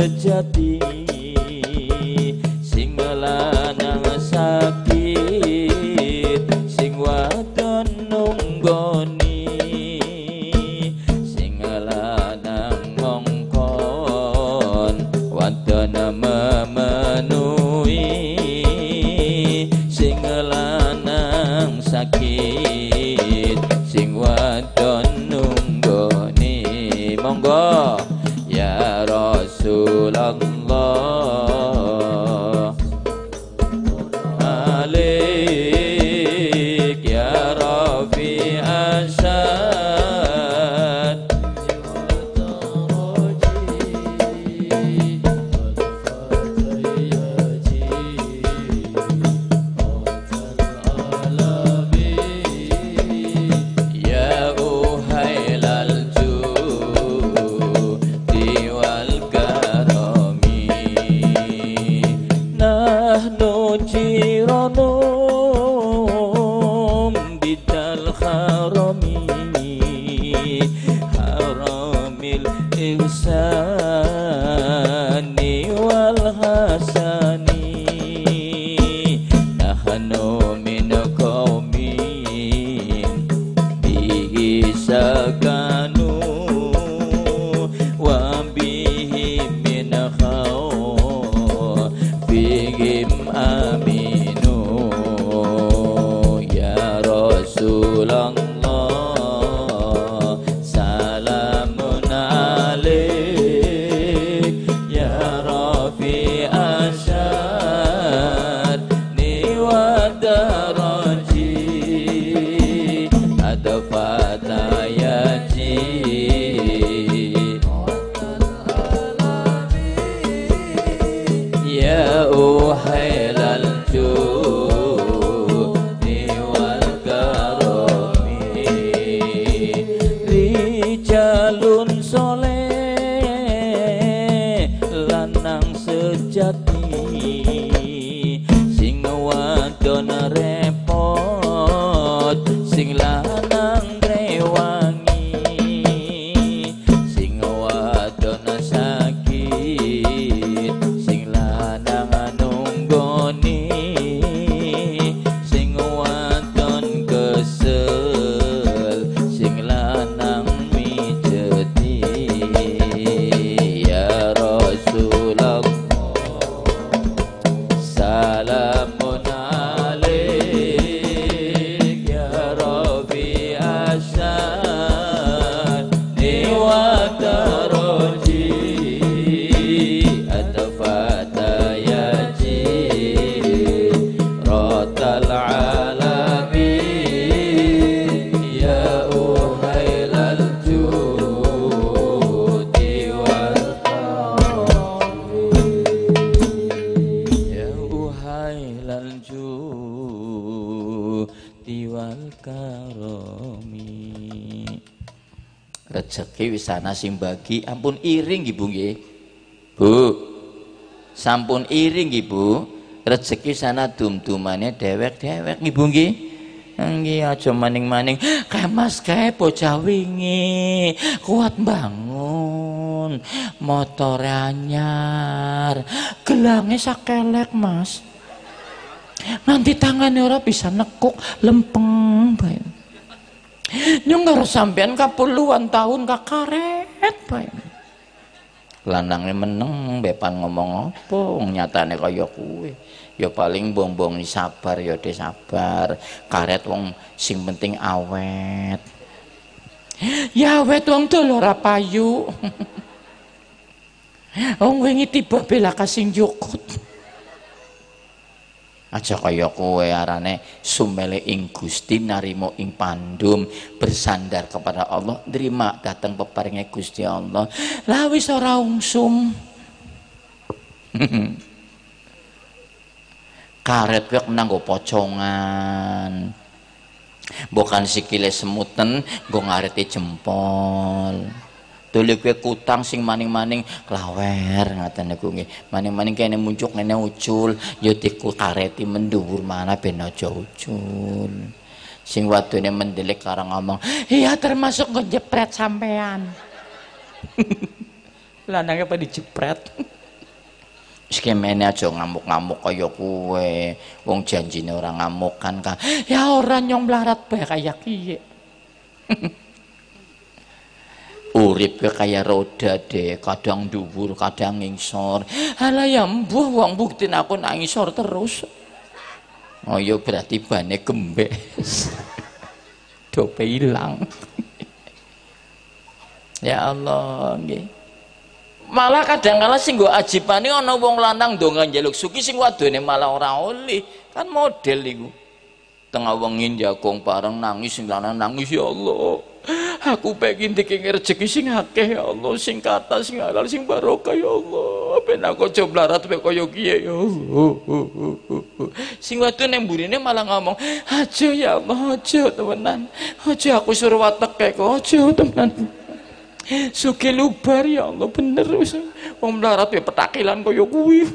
sejati sana simbagi ampun iring ibu, Bu Bu. Sampun iring ibu, Rezeki sana dum-dumane dewek-dewek ibu, nge nggih. aja maning-maning mas kayak bocah wingi kuat bangun motor anyar gelangnya sakelek Mas. Nanti tangannya ora bisa nekuk lempeng baik. Nyunggar sampean ka puluhan tahun ka karet bae. Lanange meneng bepan ngomong apa wong nyatane kaya kuwe. Ya paling bombong sabar ya de sabar. Karet wong sing penting awet. Ya awet wong dol ora payu. Wong wingi tiba bela kasing jukut aja kaya kowe arane sumele ing Gusti narimo ing pandum bersandar kepada Allah nerima datang peparinge Gusti Allah la wis ora ungsum karet kowe nanggo pocongan bukan sikile semutan go ngarete jempol dole kue kutang sing maning-maning klawer ngatane ku nggih maning-maning kene muncul kene ucul ya diku kareti mendhuwur mana ben aja ucul sing wadone mendelik karo ngomong iya termasuk ngejepret sampean lanange apa dijepret skemene aja ngamuk-ngamuk kaya kue. wong janjine ora kan ka ya ora nyong mlarat bae kaya kiye uripe ya kaya roda deh kadang dubur, kadang ngisor halah ya mbuh wong buktin aku nak terus oh ya berarti bane gembes dope hilang. ya Allah nggih malah kadang kala sing nggo ajibane ana wong lanang ndonga njaluk suki sing wadone malah ora oleh kan model iku tengah wengi jagung, bareng nangis sing lanang nangis ya Allah aku pengen dikingi rezeki sing akeh ya Allah sing kata sing halal sing barokah ya Allah ben aku joblarat pe koyo kiye ya Allah sing watu nang burine malah ngomong aja ya Allah aja temenan aja aku suruh watek kok aja temenan suke lubar ya Allah bener wis wong melarat pe ya petakilan koyo kuwi.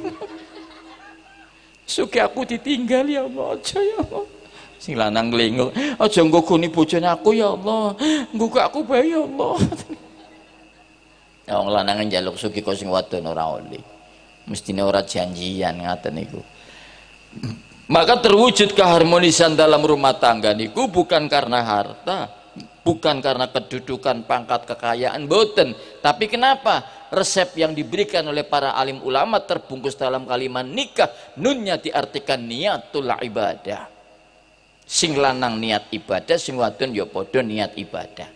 suke aku ditinggal ya Allah aja ya Allah sing lanang glengok aja engko goni bojone aku ya Allah engko aku bae ya Allah nah, wong lanang njaluk sugih kok sing wadon ora oleh mestine ora janjian ngaten niku maka terwujud keharmonisan dalam rumah tangga niku bukan karena harta bukan karena kedudukan pangkat kekayaan boten tapi kenapa resep yang diberikan oleh para alim ulama terbungkus dalam kalimat nikah nunnya diartikan niatul ibadah sing lanang niat ibadah sing wadon ya padha niat ibadah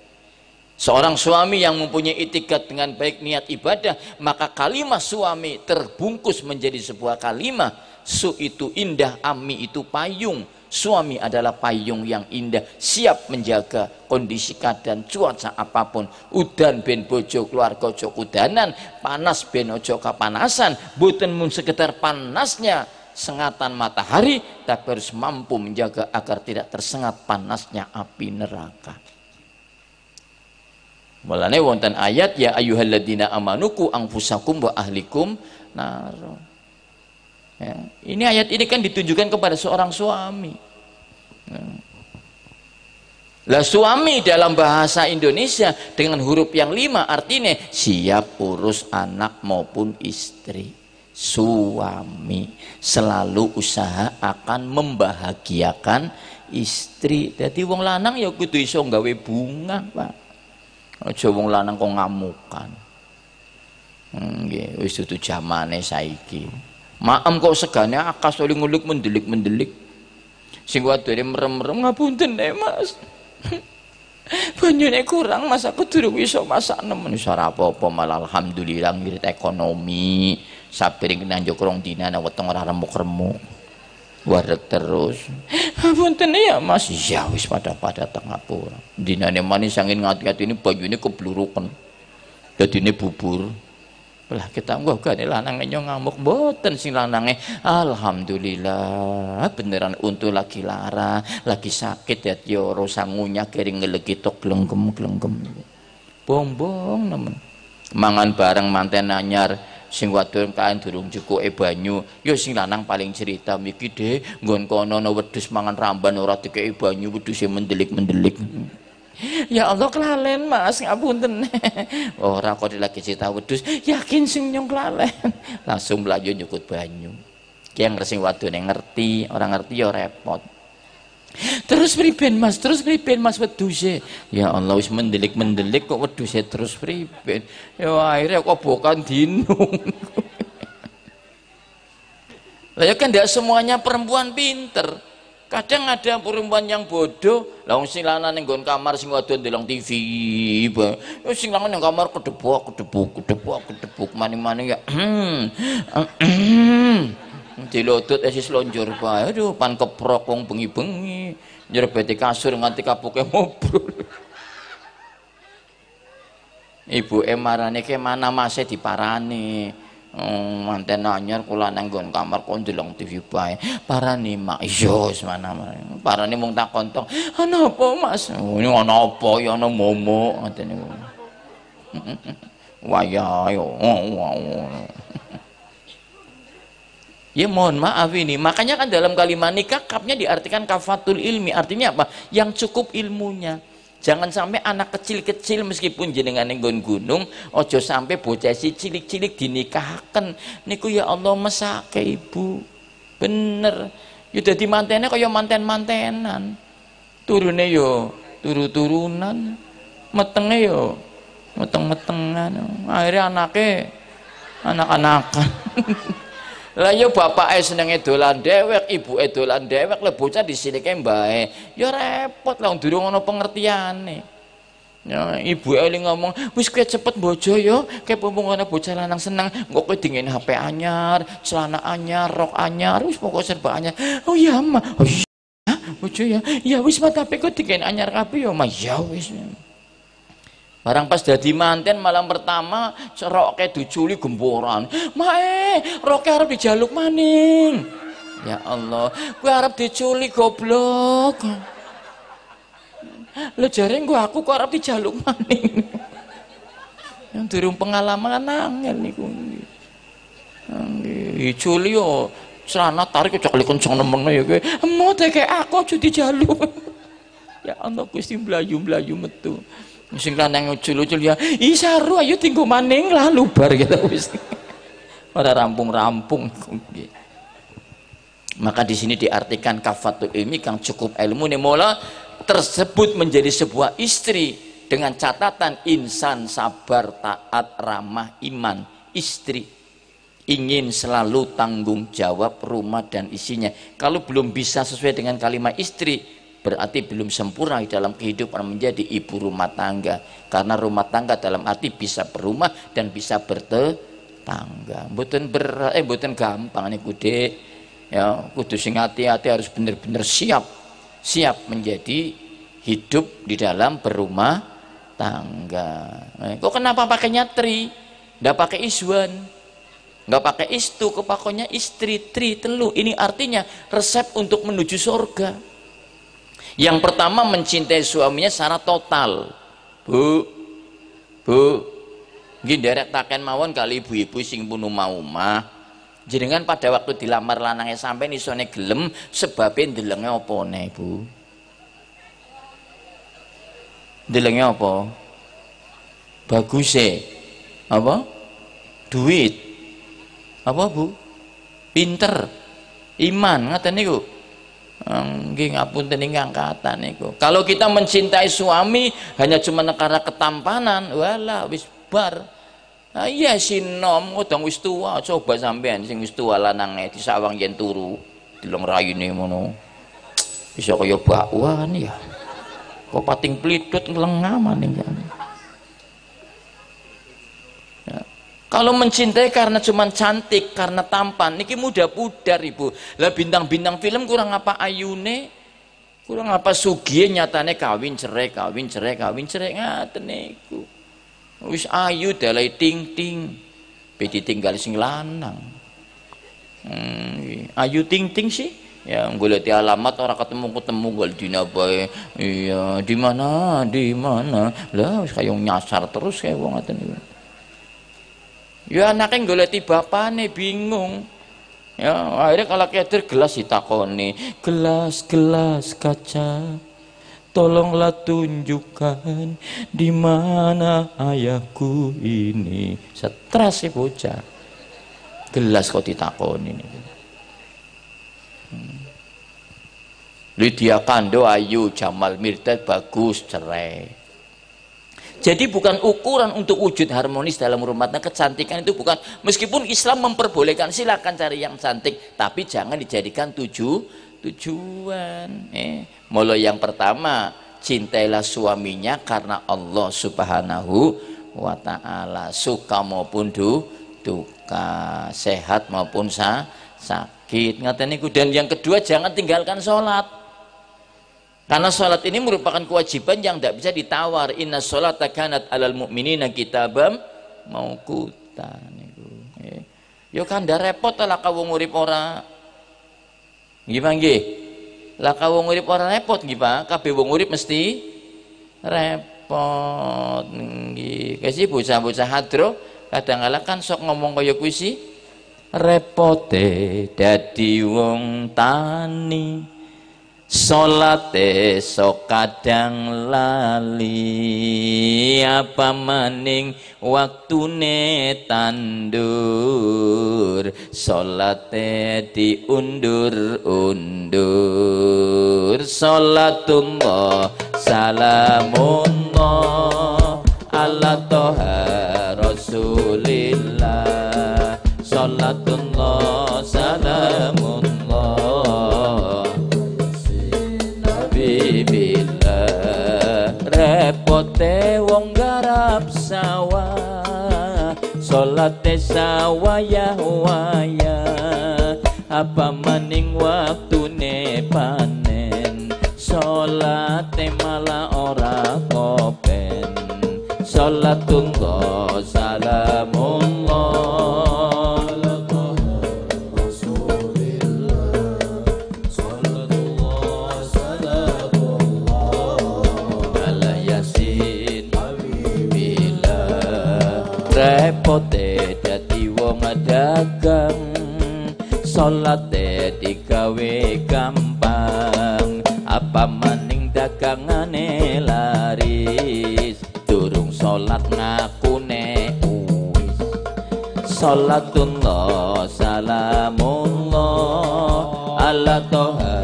seorang suami yang mempunyai itikat dengan baik niat ibadah maka kalimat suami terbungkus menjadi sebuah kalimat su itu indah ami itu payung suami adalah payung yang indah siap menjaga kondisi keadaan cuaca apapun udan ben bojo keluarga kocok udanan panas ben ojo kapanasan buten mun sekedar panasnya sengatan matahari, tapi harus mampu menjaga agar tidak tersengat panasnya api neraka. Mulane wonten ayat ya ayyuhalladzina amanuku anfusakum wa ahlikum nar. Ya, ini ayat ini kan ditujukan kepada seorang suami. Ya. Lah suami dalam bahasa Indonesia dengan huruf yang lima artinya siap urus anak maupun istri suami selalu usaha akan membahagiakan istri jadi wong lanang ya kudu iso nggawe bunga Pak aja wong lanang kok ngamukan nggih wis dudu jamane saiki maem kok segane akas oli nguluk mendelik mendelik sing wadone merem-merem ngapunten nek Mas banyune kurang mas aku durung iso masak nemen ora apa-apa malah alhamdulillah ngirit ekonomi sapiring nanjuk rong dina na weteng ora remuk-remuk warek terus punten ya mas ya wis pada pada dina ne manis sangin ngati-ngati ini baju ini keblurukan jadi ini bubur lah kita nggak gak nih lanangnya ngamuk boten sing lanangnya alhamdulillah beneran untuk lagi lara lagi sakit ya tioro ya sangunya kering ngelegi tok gelenggem bong bong namun mangan bareng manten nanyar sing wadon kain durung e banyu ya sing lanang paling cerita miki de nggon kono ana wedhus mangan ramban ora dikeki banyu wedhuse mendelik-mendelik Ya Allah kelalen mas ngapunten. Ora oh, kok lagi cerita wedhus, yakin sing nyong kelalen. Langsung mlayu nyukut banyu. Ki resing sing yang ngerti, orang ngerti ya repot. Terus priben mas, terus priben mas weduse. Ya Allah wis mendelik-mendelik kok weduse terus priben. Ya akhirnya kok bukan dinung. Lah ya kan tidak semuanya perempuan pinter. Kadang ada perempuan yang bodoh, langsung sing lanang ning kamar sing wadon delong TV. Ya sing lanang ning kamar kedebuk, kedebuk, kedebuk kedebuk, maning-maning ya. Hmm, hmm dilodot esis eh, lonjor bae aduh pan keprok wong bengi-bengi nyerbeti kasur nganti kapuke ngobrol ibu emarane ke mana mase diparani hmm, mantan anyar kula nang kamar kondilong TV bae parani mak iya wis mana parani mung tak kontong ana apa mas ini ana apa ya ana momok ngoten niku wayahe Ya mohon maaf ini. Makanya kan dalam kalimat nikah kapnya diartikan kafatul ilmi. Artinya apa? Yang cukup ilmunya. Jangan sampai anak kecil-kecil meskipun jenengan yang gunung, ojo sampai bocah si cilik-cilik dinikahkan. Niku ya Allah mesake ibu. Bener. Ya dadi mantene kaya manten-mantenan. Turune yo ya turu-turunan. Metenge yo ya meteng-metengan. Akhirnya anaknya anak-anakan. Lah yo bapake senenge dolan dewek, ibuke dolan dewek, le bocah sini mbae. yo repot lah durung pengertian nih, Ya, ibu Eli ngomong, wis kue cepet bojo yo, kayak pumpung ana bocah lanang seneng, nggak kue dingin HP anyar, celana anyar, rok anyar, wis pokok serba anyar. Oh iya, Ma. Oh iya, bojo ya. Iya, ya wis mata HP kue dingin anyar kapi yo, Ma. Ya wis. Ya. Barang pas dadi manten malam pertama kayak diculik gemboran. Mae, roke arep dijaluk maning. Ya Allah, gue arep diculi goblok. Lo jaring gue aku kok arep dijaluk maning. Yang durung pengalaman angel niku. Diculi ya yo celana tarik kecok likon cong ya gue. Mau deh kayak aku jadi jaluk. ya Allah gue sih belajum belajum metu sing lanang lucu-lucu ya isaru ayo tinggu maning lah lubar gitu wis ora rampung-rampung maka di sini diartikan kafatul ilmi kang cukup ilmu nih mula tersebut menjadi sebuah istri dengan catatan insan sabar taat ramah iman istri ingin selalu tanggung jawab rumah dan isinya kalau belum bisa sesuai dengan kalimat istri berarti belum sempurna dalam kehidupan menjadi ibu rumah tangga karena rumah tangga dalam arti bisa berumah dan bisa bertetangga mboten ber eh mboten gampang niku Dik ya kudu sing hati-hati harus benar-benar siap siap menjadi hidup di dalam berumah tangga eh, kok kenapa pakai nyatri? ndak pakai iswan nggak pakai istu kepakonya istri tri telu ini artinya resep untuk menuju surga yang pertama mencintai suaminya secara total. Bu, bu, gini derek taken mawon kali ibu-ibu sing punu mau mah. Jenengan pada waktu dilamar lanangnya sampai nisone gelem sebabnya dilengnya apa nih bu? dilengnya apa? Bagus Apa? Duit. Apa bu? Pinter. Iman nih bu enggih ngapunten ingkang angkatan niku. Kalau kita mencintai suami hanya cuma karena ketampanan, wala wis bar. Nah, iya sinom udang wis tua, coba sampean sing wis tua lanange disawang yen turu, dilong rayine ngono. Bisa kaya bakwan ya. Kok pating plitut ngelengaman Ini. Kalau mencintai karena cuma cantik, karena tampan, niki muda pudar ibu. Lah bintang-bintang film kurang apa ayune, kurang apa sugie nyatane kawin cerai, kawin cerai, kawin cerai ngaten niku. Wis ayu dalai ting ting, pedi tinggal sing lanang. Hmm, ayu ting ting sih, ya ti alamat orang ketemu ketemu gol di bae iya di mana di mana lah kayak nyasar terus kayak gue ngatain. Ya anaknya goleti bapane bingung. Ya, akhirnya kalau kader gelas ditakoni, gelas-gelas kaca. Tolonglah tunjukkan di mana ayahku ini. Stres si bocah. Gelas kok ditakoni ini. Hmm. Lydia Kando ayu Jamal Mirdad bagus cerai jadi bukan ukuran untuk wujud harmonis dalam rumah tangga kecantikan itu bukan. Meskipun Islam memperbolehkan silakan cari yang cantik, tapi jangan dijadikan tujuh tujuan. Eh, mulai yang pertama, cintailah suaminya karena Allah Subhanahu wa taala, suka maupun du, duka, sehat maupun sa, sakit. Ngateni dan yang kedua jangan tinggalkan sholat karena sholat ini merupakan kewajiban yang tidak bisa ditawar. Inna sholat kanat alal mu'minina kitabam maukutan. Yo ya kan ndak repot lah kau ngurip ora. Gimana gih? Lah kau ngurip ora repot gimana? Kabe kabeh mesti repot nggih. Kasih bocah-bocah hadroh. kadang kala kan sok ngomong kaya kuwi Repot repote dadi wong tani. Sholat esok kadang lali apa maning waktune tandur sholat diundur-undur salatullah salamullah ala toha rasulillah pote wong garap sawah salate sawah ya waya apa maning waktune panen salate malah ora kopen salat tunggo salatullah salamullah ala toha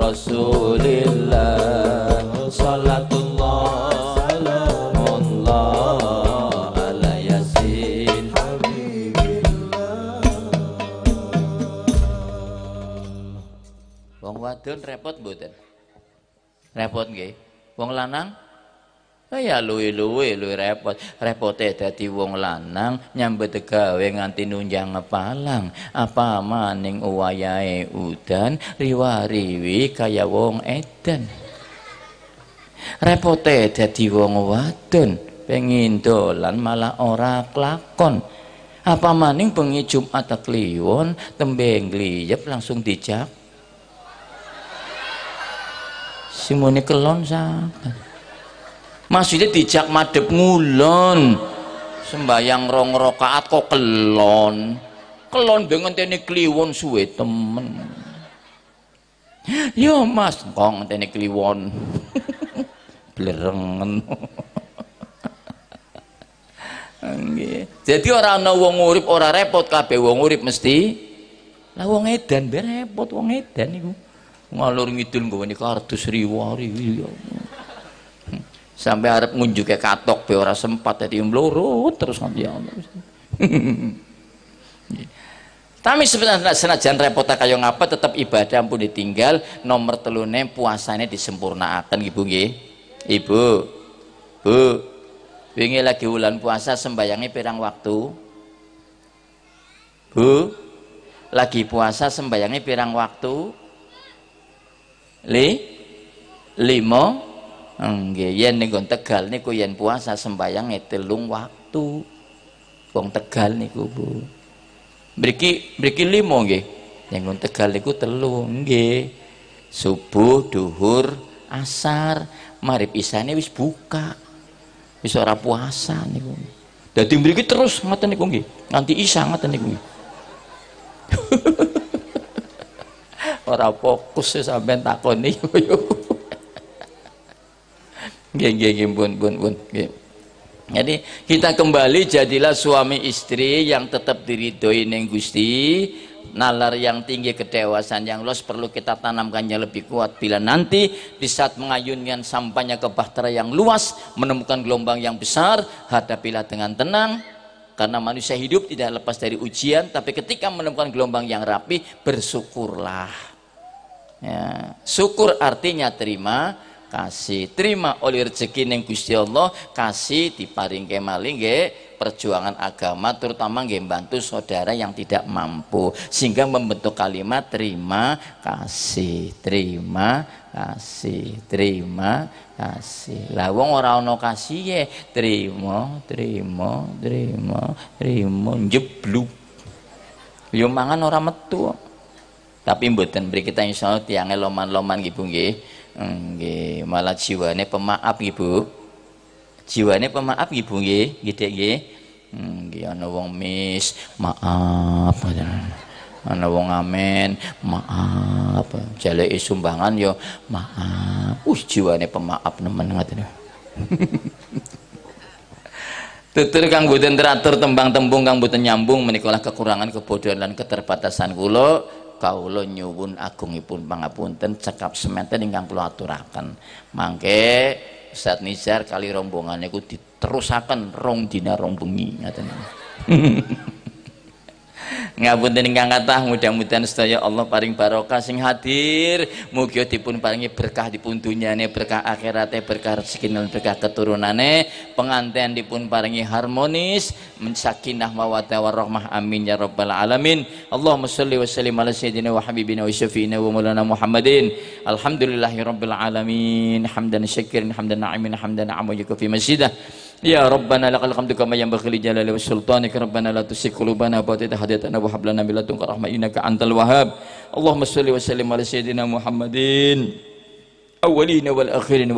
rasulillah salatullah salamullah ala yasin habibillah wong wadon repot mboten repot nggih wong lanang Oh ya luwe-luwe luwe repot. Repote dadi wong lanang nyambet gawe nganti nunjang ngepalang. Apa maning uwayae udan riwa-riwi kaya wong edan. Repote dadi wong wadon pengin dolan malah ora klakon. Apa maning bengi Jumat kliwon tembe gliyep langsung dijak. Simone kelon sampean masjidnya dijak madep ngulon sembahyang rong rokaat kok kelon kelon dengan teknik kliwon suwe temen yo mas kong teknik kliwon belerengen jadi orang ana wong urip ora repot kape wong urip mesti lah wong edan ben wong edan niku ngalur ngidul nggawane kartu seriwari ya sampai harap ngunjuk kayak katok be ora sempat jadi umbluru terus nanti Allah ya, Tapi sebenarnya senajan repot kaya ngapa tetap ibadah pun ditinggal nomor telune puasanya disempurnakan ibu gih Ibu. Bu. ini lagi bulan puasa sembayangnya pirang waktu? Bu. Lagi puasa sembayangnya pirang waktu? Li? Limo? Nggih, yen niku Tegal niku yen puasa sembayange telung waktu. Wong Tegal niku, Bu. Mriki mriki limo nggih. Yen Tegal niku telu, nggih. Subuh, duhur, asar, marib isane wis buka. Wis ora puasa niku. Dadi mriki terus ngoten niku nggih. Nganti isa ngoten niku. ora fokus sampean takoni yo. Jadi kita kembali jadilah suami istri yang tetap diridhoi ning Gusti, nalar yang tinggi kedewasaan yang los perlu kita tanamkan yang lebih kuat bila nanti di saat mengayunkan sampahnya ke bahtera yang luas menemukan gelombang yang besar hadapilah dengan tenang karena manusia hidup tidak lepas dari ujian tapi ketika menemukan gelombang yang rapi bersyukurlah ya. syukur artinya terima kasih terima oleh rezeki yang Gusti Allah kasih paling kemaling ke perjuangan agama terutama nggih bantu saudara yang tidak mampu sehingga membentuk kalimat terima kasih terima kasih terima kasih lah wong ora no kasih ya terima terima terima terima jeblok yo mangan ora metu tapi mboten mriki kita insyaallah tiange loman-loman nggih Bu nggih Nggih, malah jiwane pemaaf nggih, Bu. Jiwane pemaaf nggih, Bu nggih, nggih Dek nggih. Nggih ana wong mis, maaf. Ana wong amen, maaf. Jaleki sumbangan ya maaf. uh jiwane pemaaf nemen ngoten. Tutur kang boten teratur tembang tembung kang boten nyambung menikolah kekurangan kebodohan dan keterbatasan kula kaula nyuwun agungipun pangapunten cekap sementen ingkang kula aturaken mangke Ustaz Nizar kali rombongan ku diterusaken rong dina rong bengi ngaten Ngapunten ingkang kathah mudah-mudahan sedaya Allah paring barokah sing hadir, di dipun paringi berkah dipun dunyane, berkah akhirate, berkah rezeki lan berkah keturunane, di dipun paringi harmonis, sakinah mawaddah warahmah amin ya rabbal alamin. Allahumma shalli wa sallim ala sayyidina wa habibina wa syafiina wa maulana Muhammadin. Alhamdulillahirabbil alamin. Hamdan syakirin hamdan na'imin hamdan amu yakfi masjidah. Ya Rabbana lakal hamdu kama yang bagi jalali wa sultanika Rabbana la wahab Allahumma salli wa sallim ala sayyidina Muhammadin awalina wal akhirin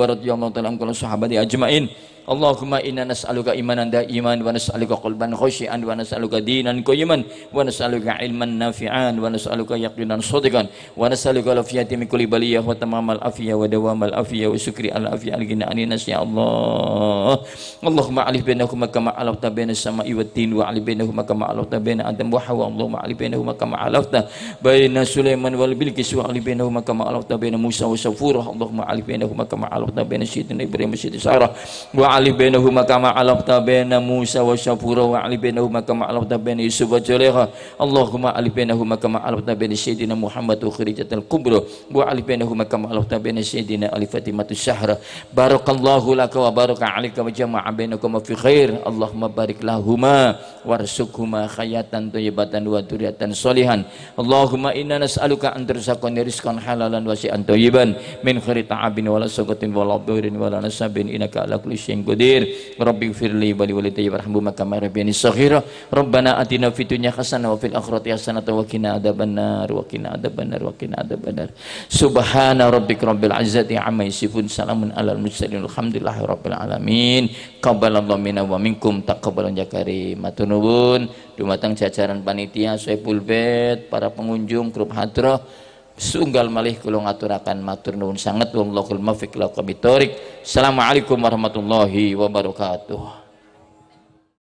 Allahumma inna nas'aluka imanan iman, wa nas'aluka qalban khusyian wa nas'aluka dinan qayyiman wa nas'aluka ilman nafi'an wa nas'aluka yaqinan shodiqan wa nas'aluka lafiyati min kulli baliyah wa tamamal afiyah wa dawamal afiyah wa syukri al afiyah al ghina anin ya Allah Allahumma alif bainahuma kama alafta baina samai wa tin wa alif bainahuma kama alafta baina adam wa hawa Allahumma alif bainahuma kama alafta baina Sulaiman wal Bilqis wa alif bainahuma kama alafta baina Musa wa Safurah Allahumma alif bainahuma kama alafta baina Sayyidina Ibrahim wa Sayyidina Sarah wa alif bainahuma kama alafta baina Musa wa Syafura wa alif bainahuma kama alafta baina Yusuf wa Zulaikha Allahumma alif bainahuma kama alafta baina Sayyidina Muhammad wa khirijatul kubra wa alif bainahuma kama alafta baina Sayyidina Ali Fatimatus Syahra barakallahu laka wa baraka alika wa jama'a bainakuma fi khair Allahumma barik lahuma warzuqhuma khayatan thayyibatan wa duriyatan sholihan Allahumma inna nas'aluka an tarzaqana rizqan halalan wasi'an thayyiban min khairi ta'abin wala sukatin wala dhurin wala nasabin innaka qadir rabbi firli wa li walidayya warhamhuma kama rabbayani saghira rabbana atina fid dunya hasanah wa fil akhirati hasanah wa qina adzabannar wa qina adzabannar wa qina adzabannar subhana rabbika rabbil izzati amma yasifun salamun alal mursalin alhamdulillahi rabbil alamin qabalallahu minna wa minkum taqabbalan ya karim matur nuwun dumateng jajaran panitia Soebul Bet para pengunjung grup hadroh Sunggal malih kula ngaturaken matur nuwun sanget wallahul muwaffiq laqamitorik. Assalamualaikum warahmatullahi wabarakatuh.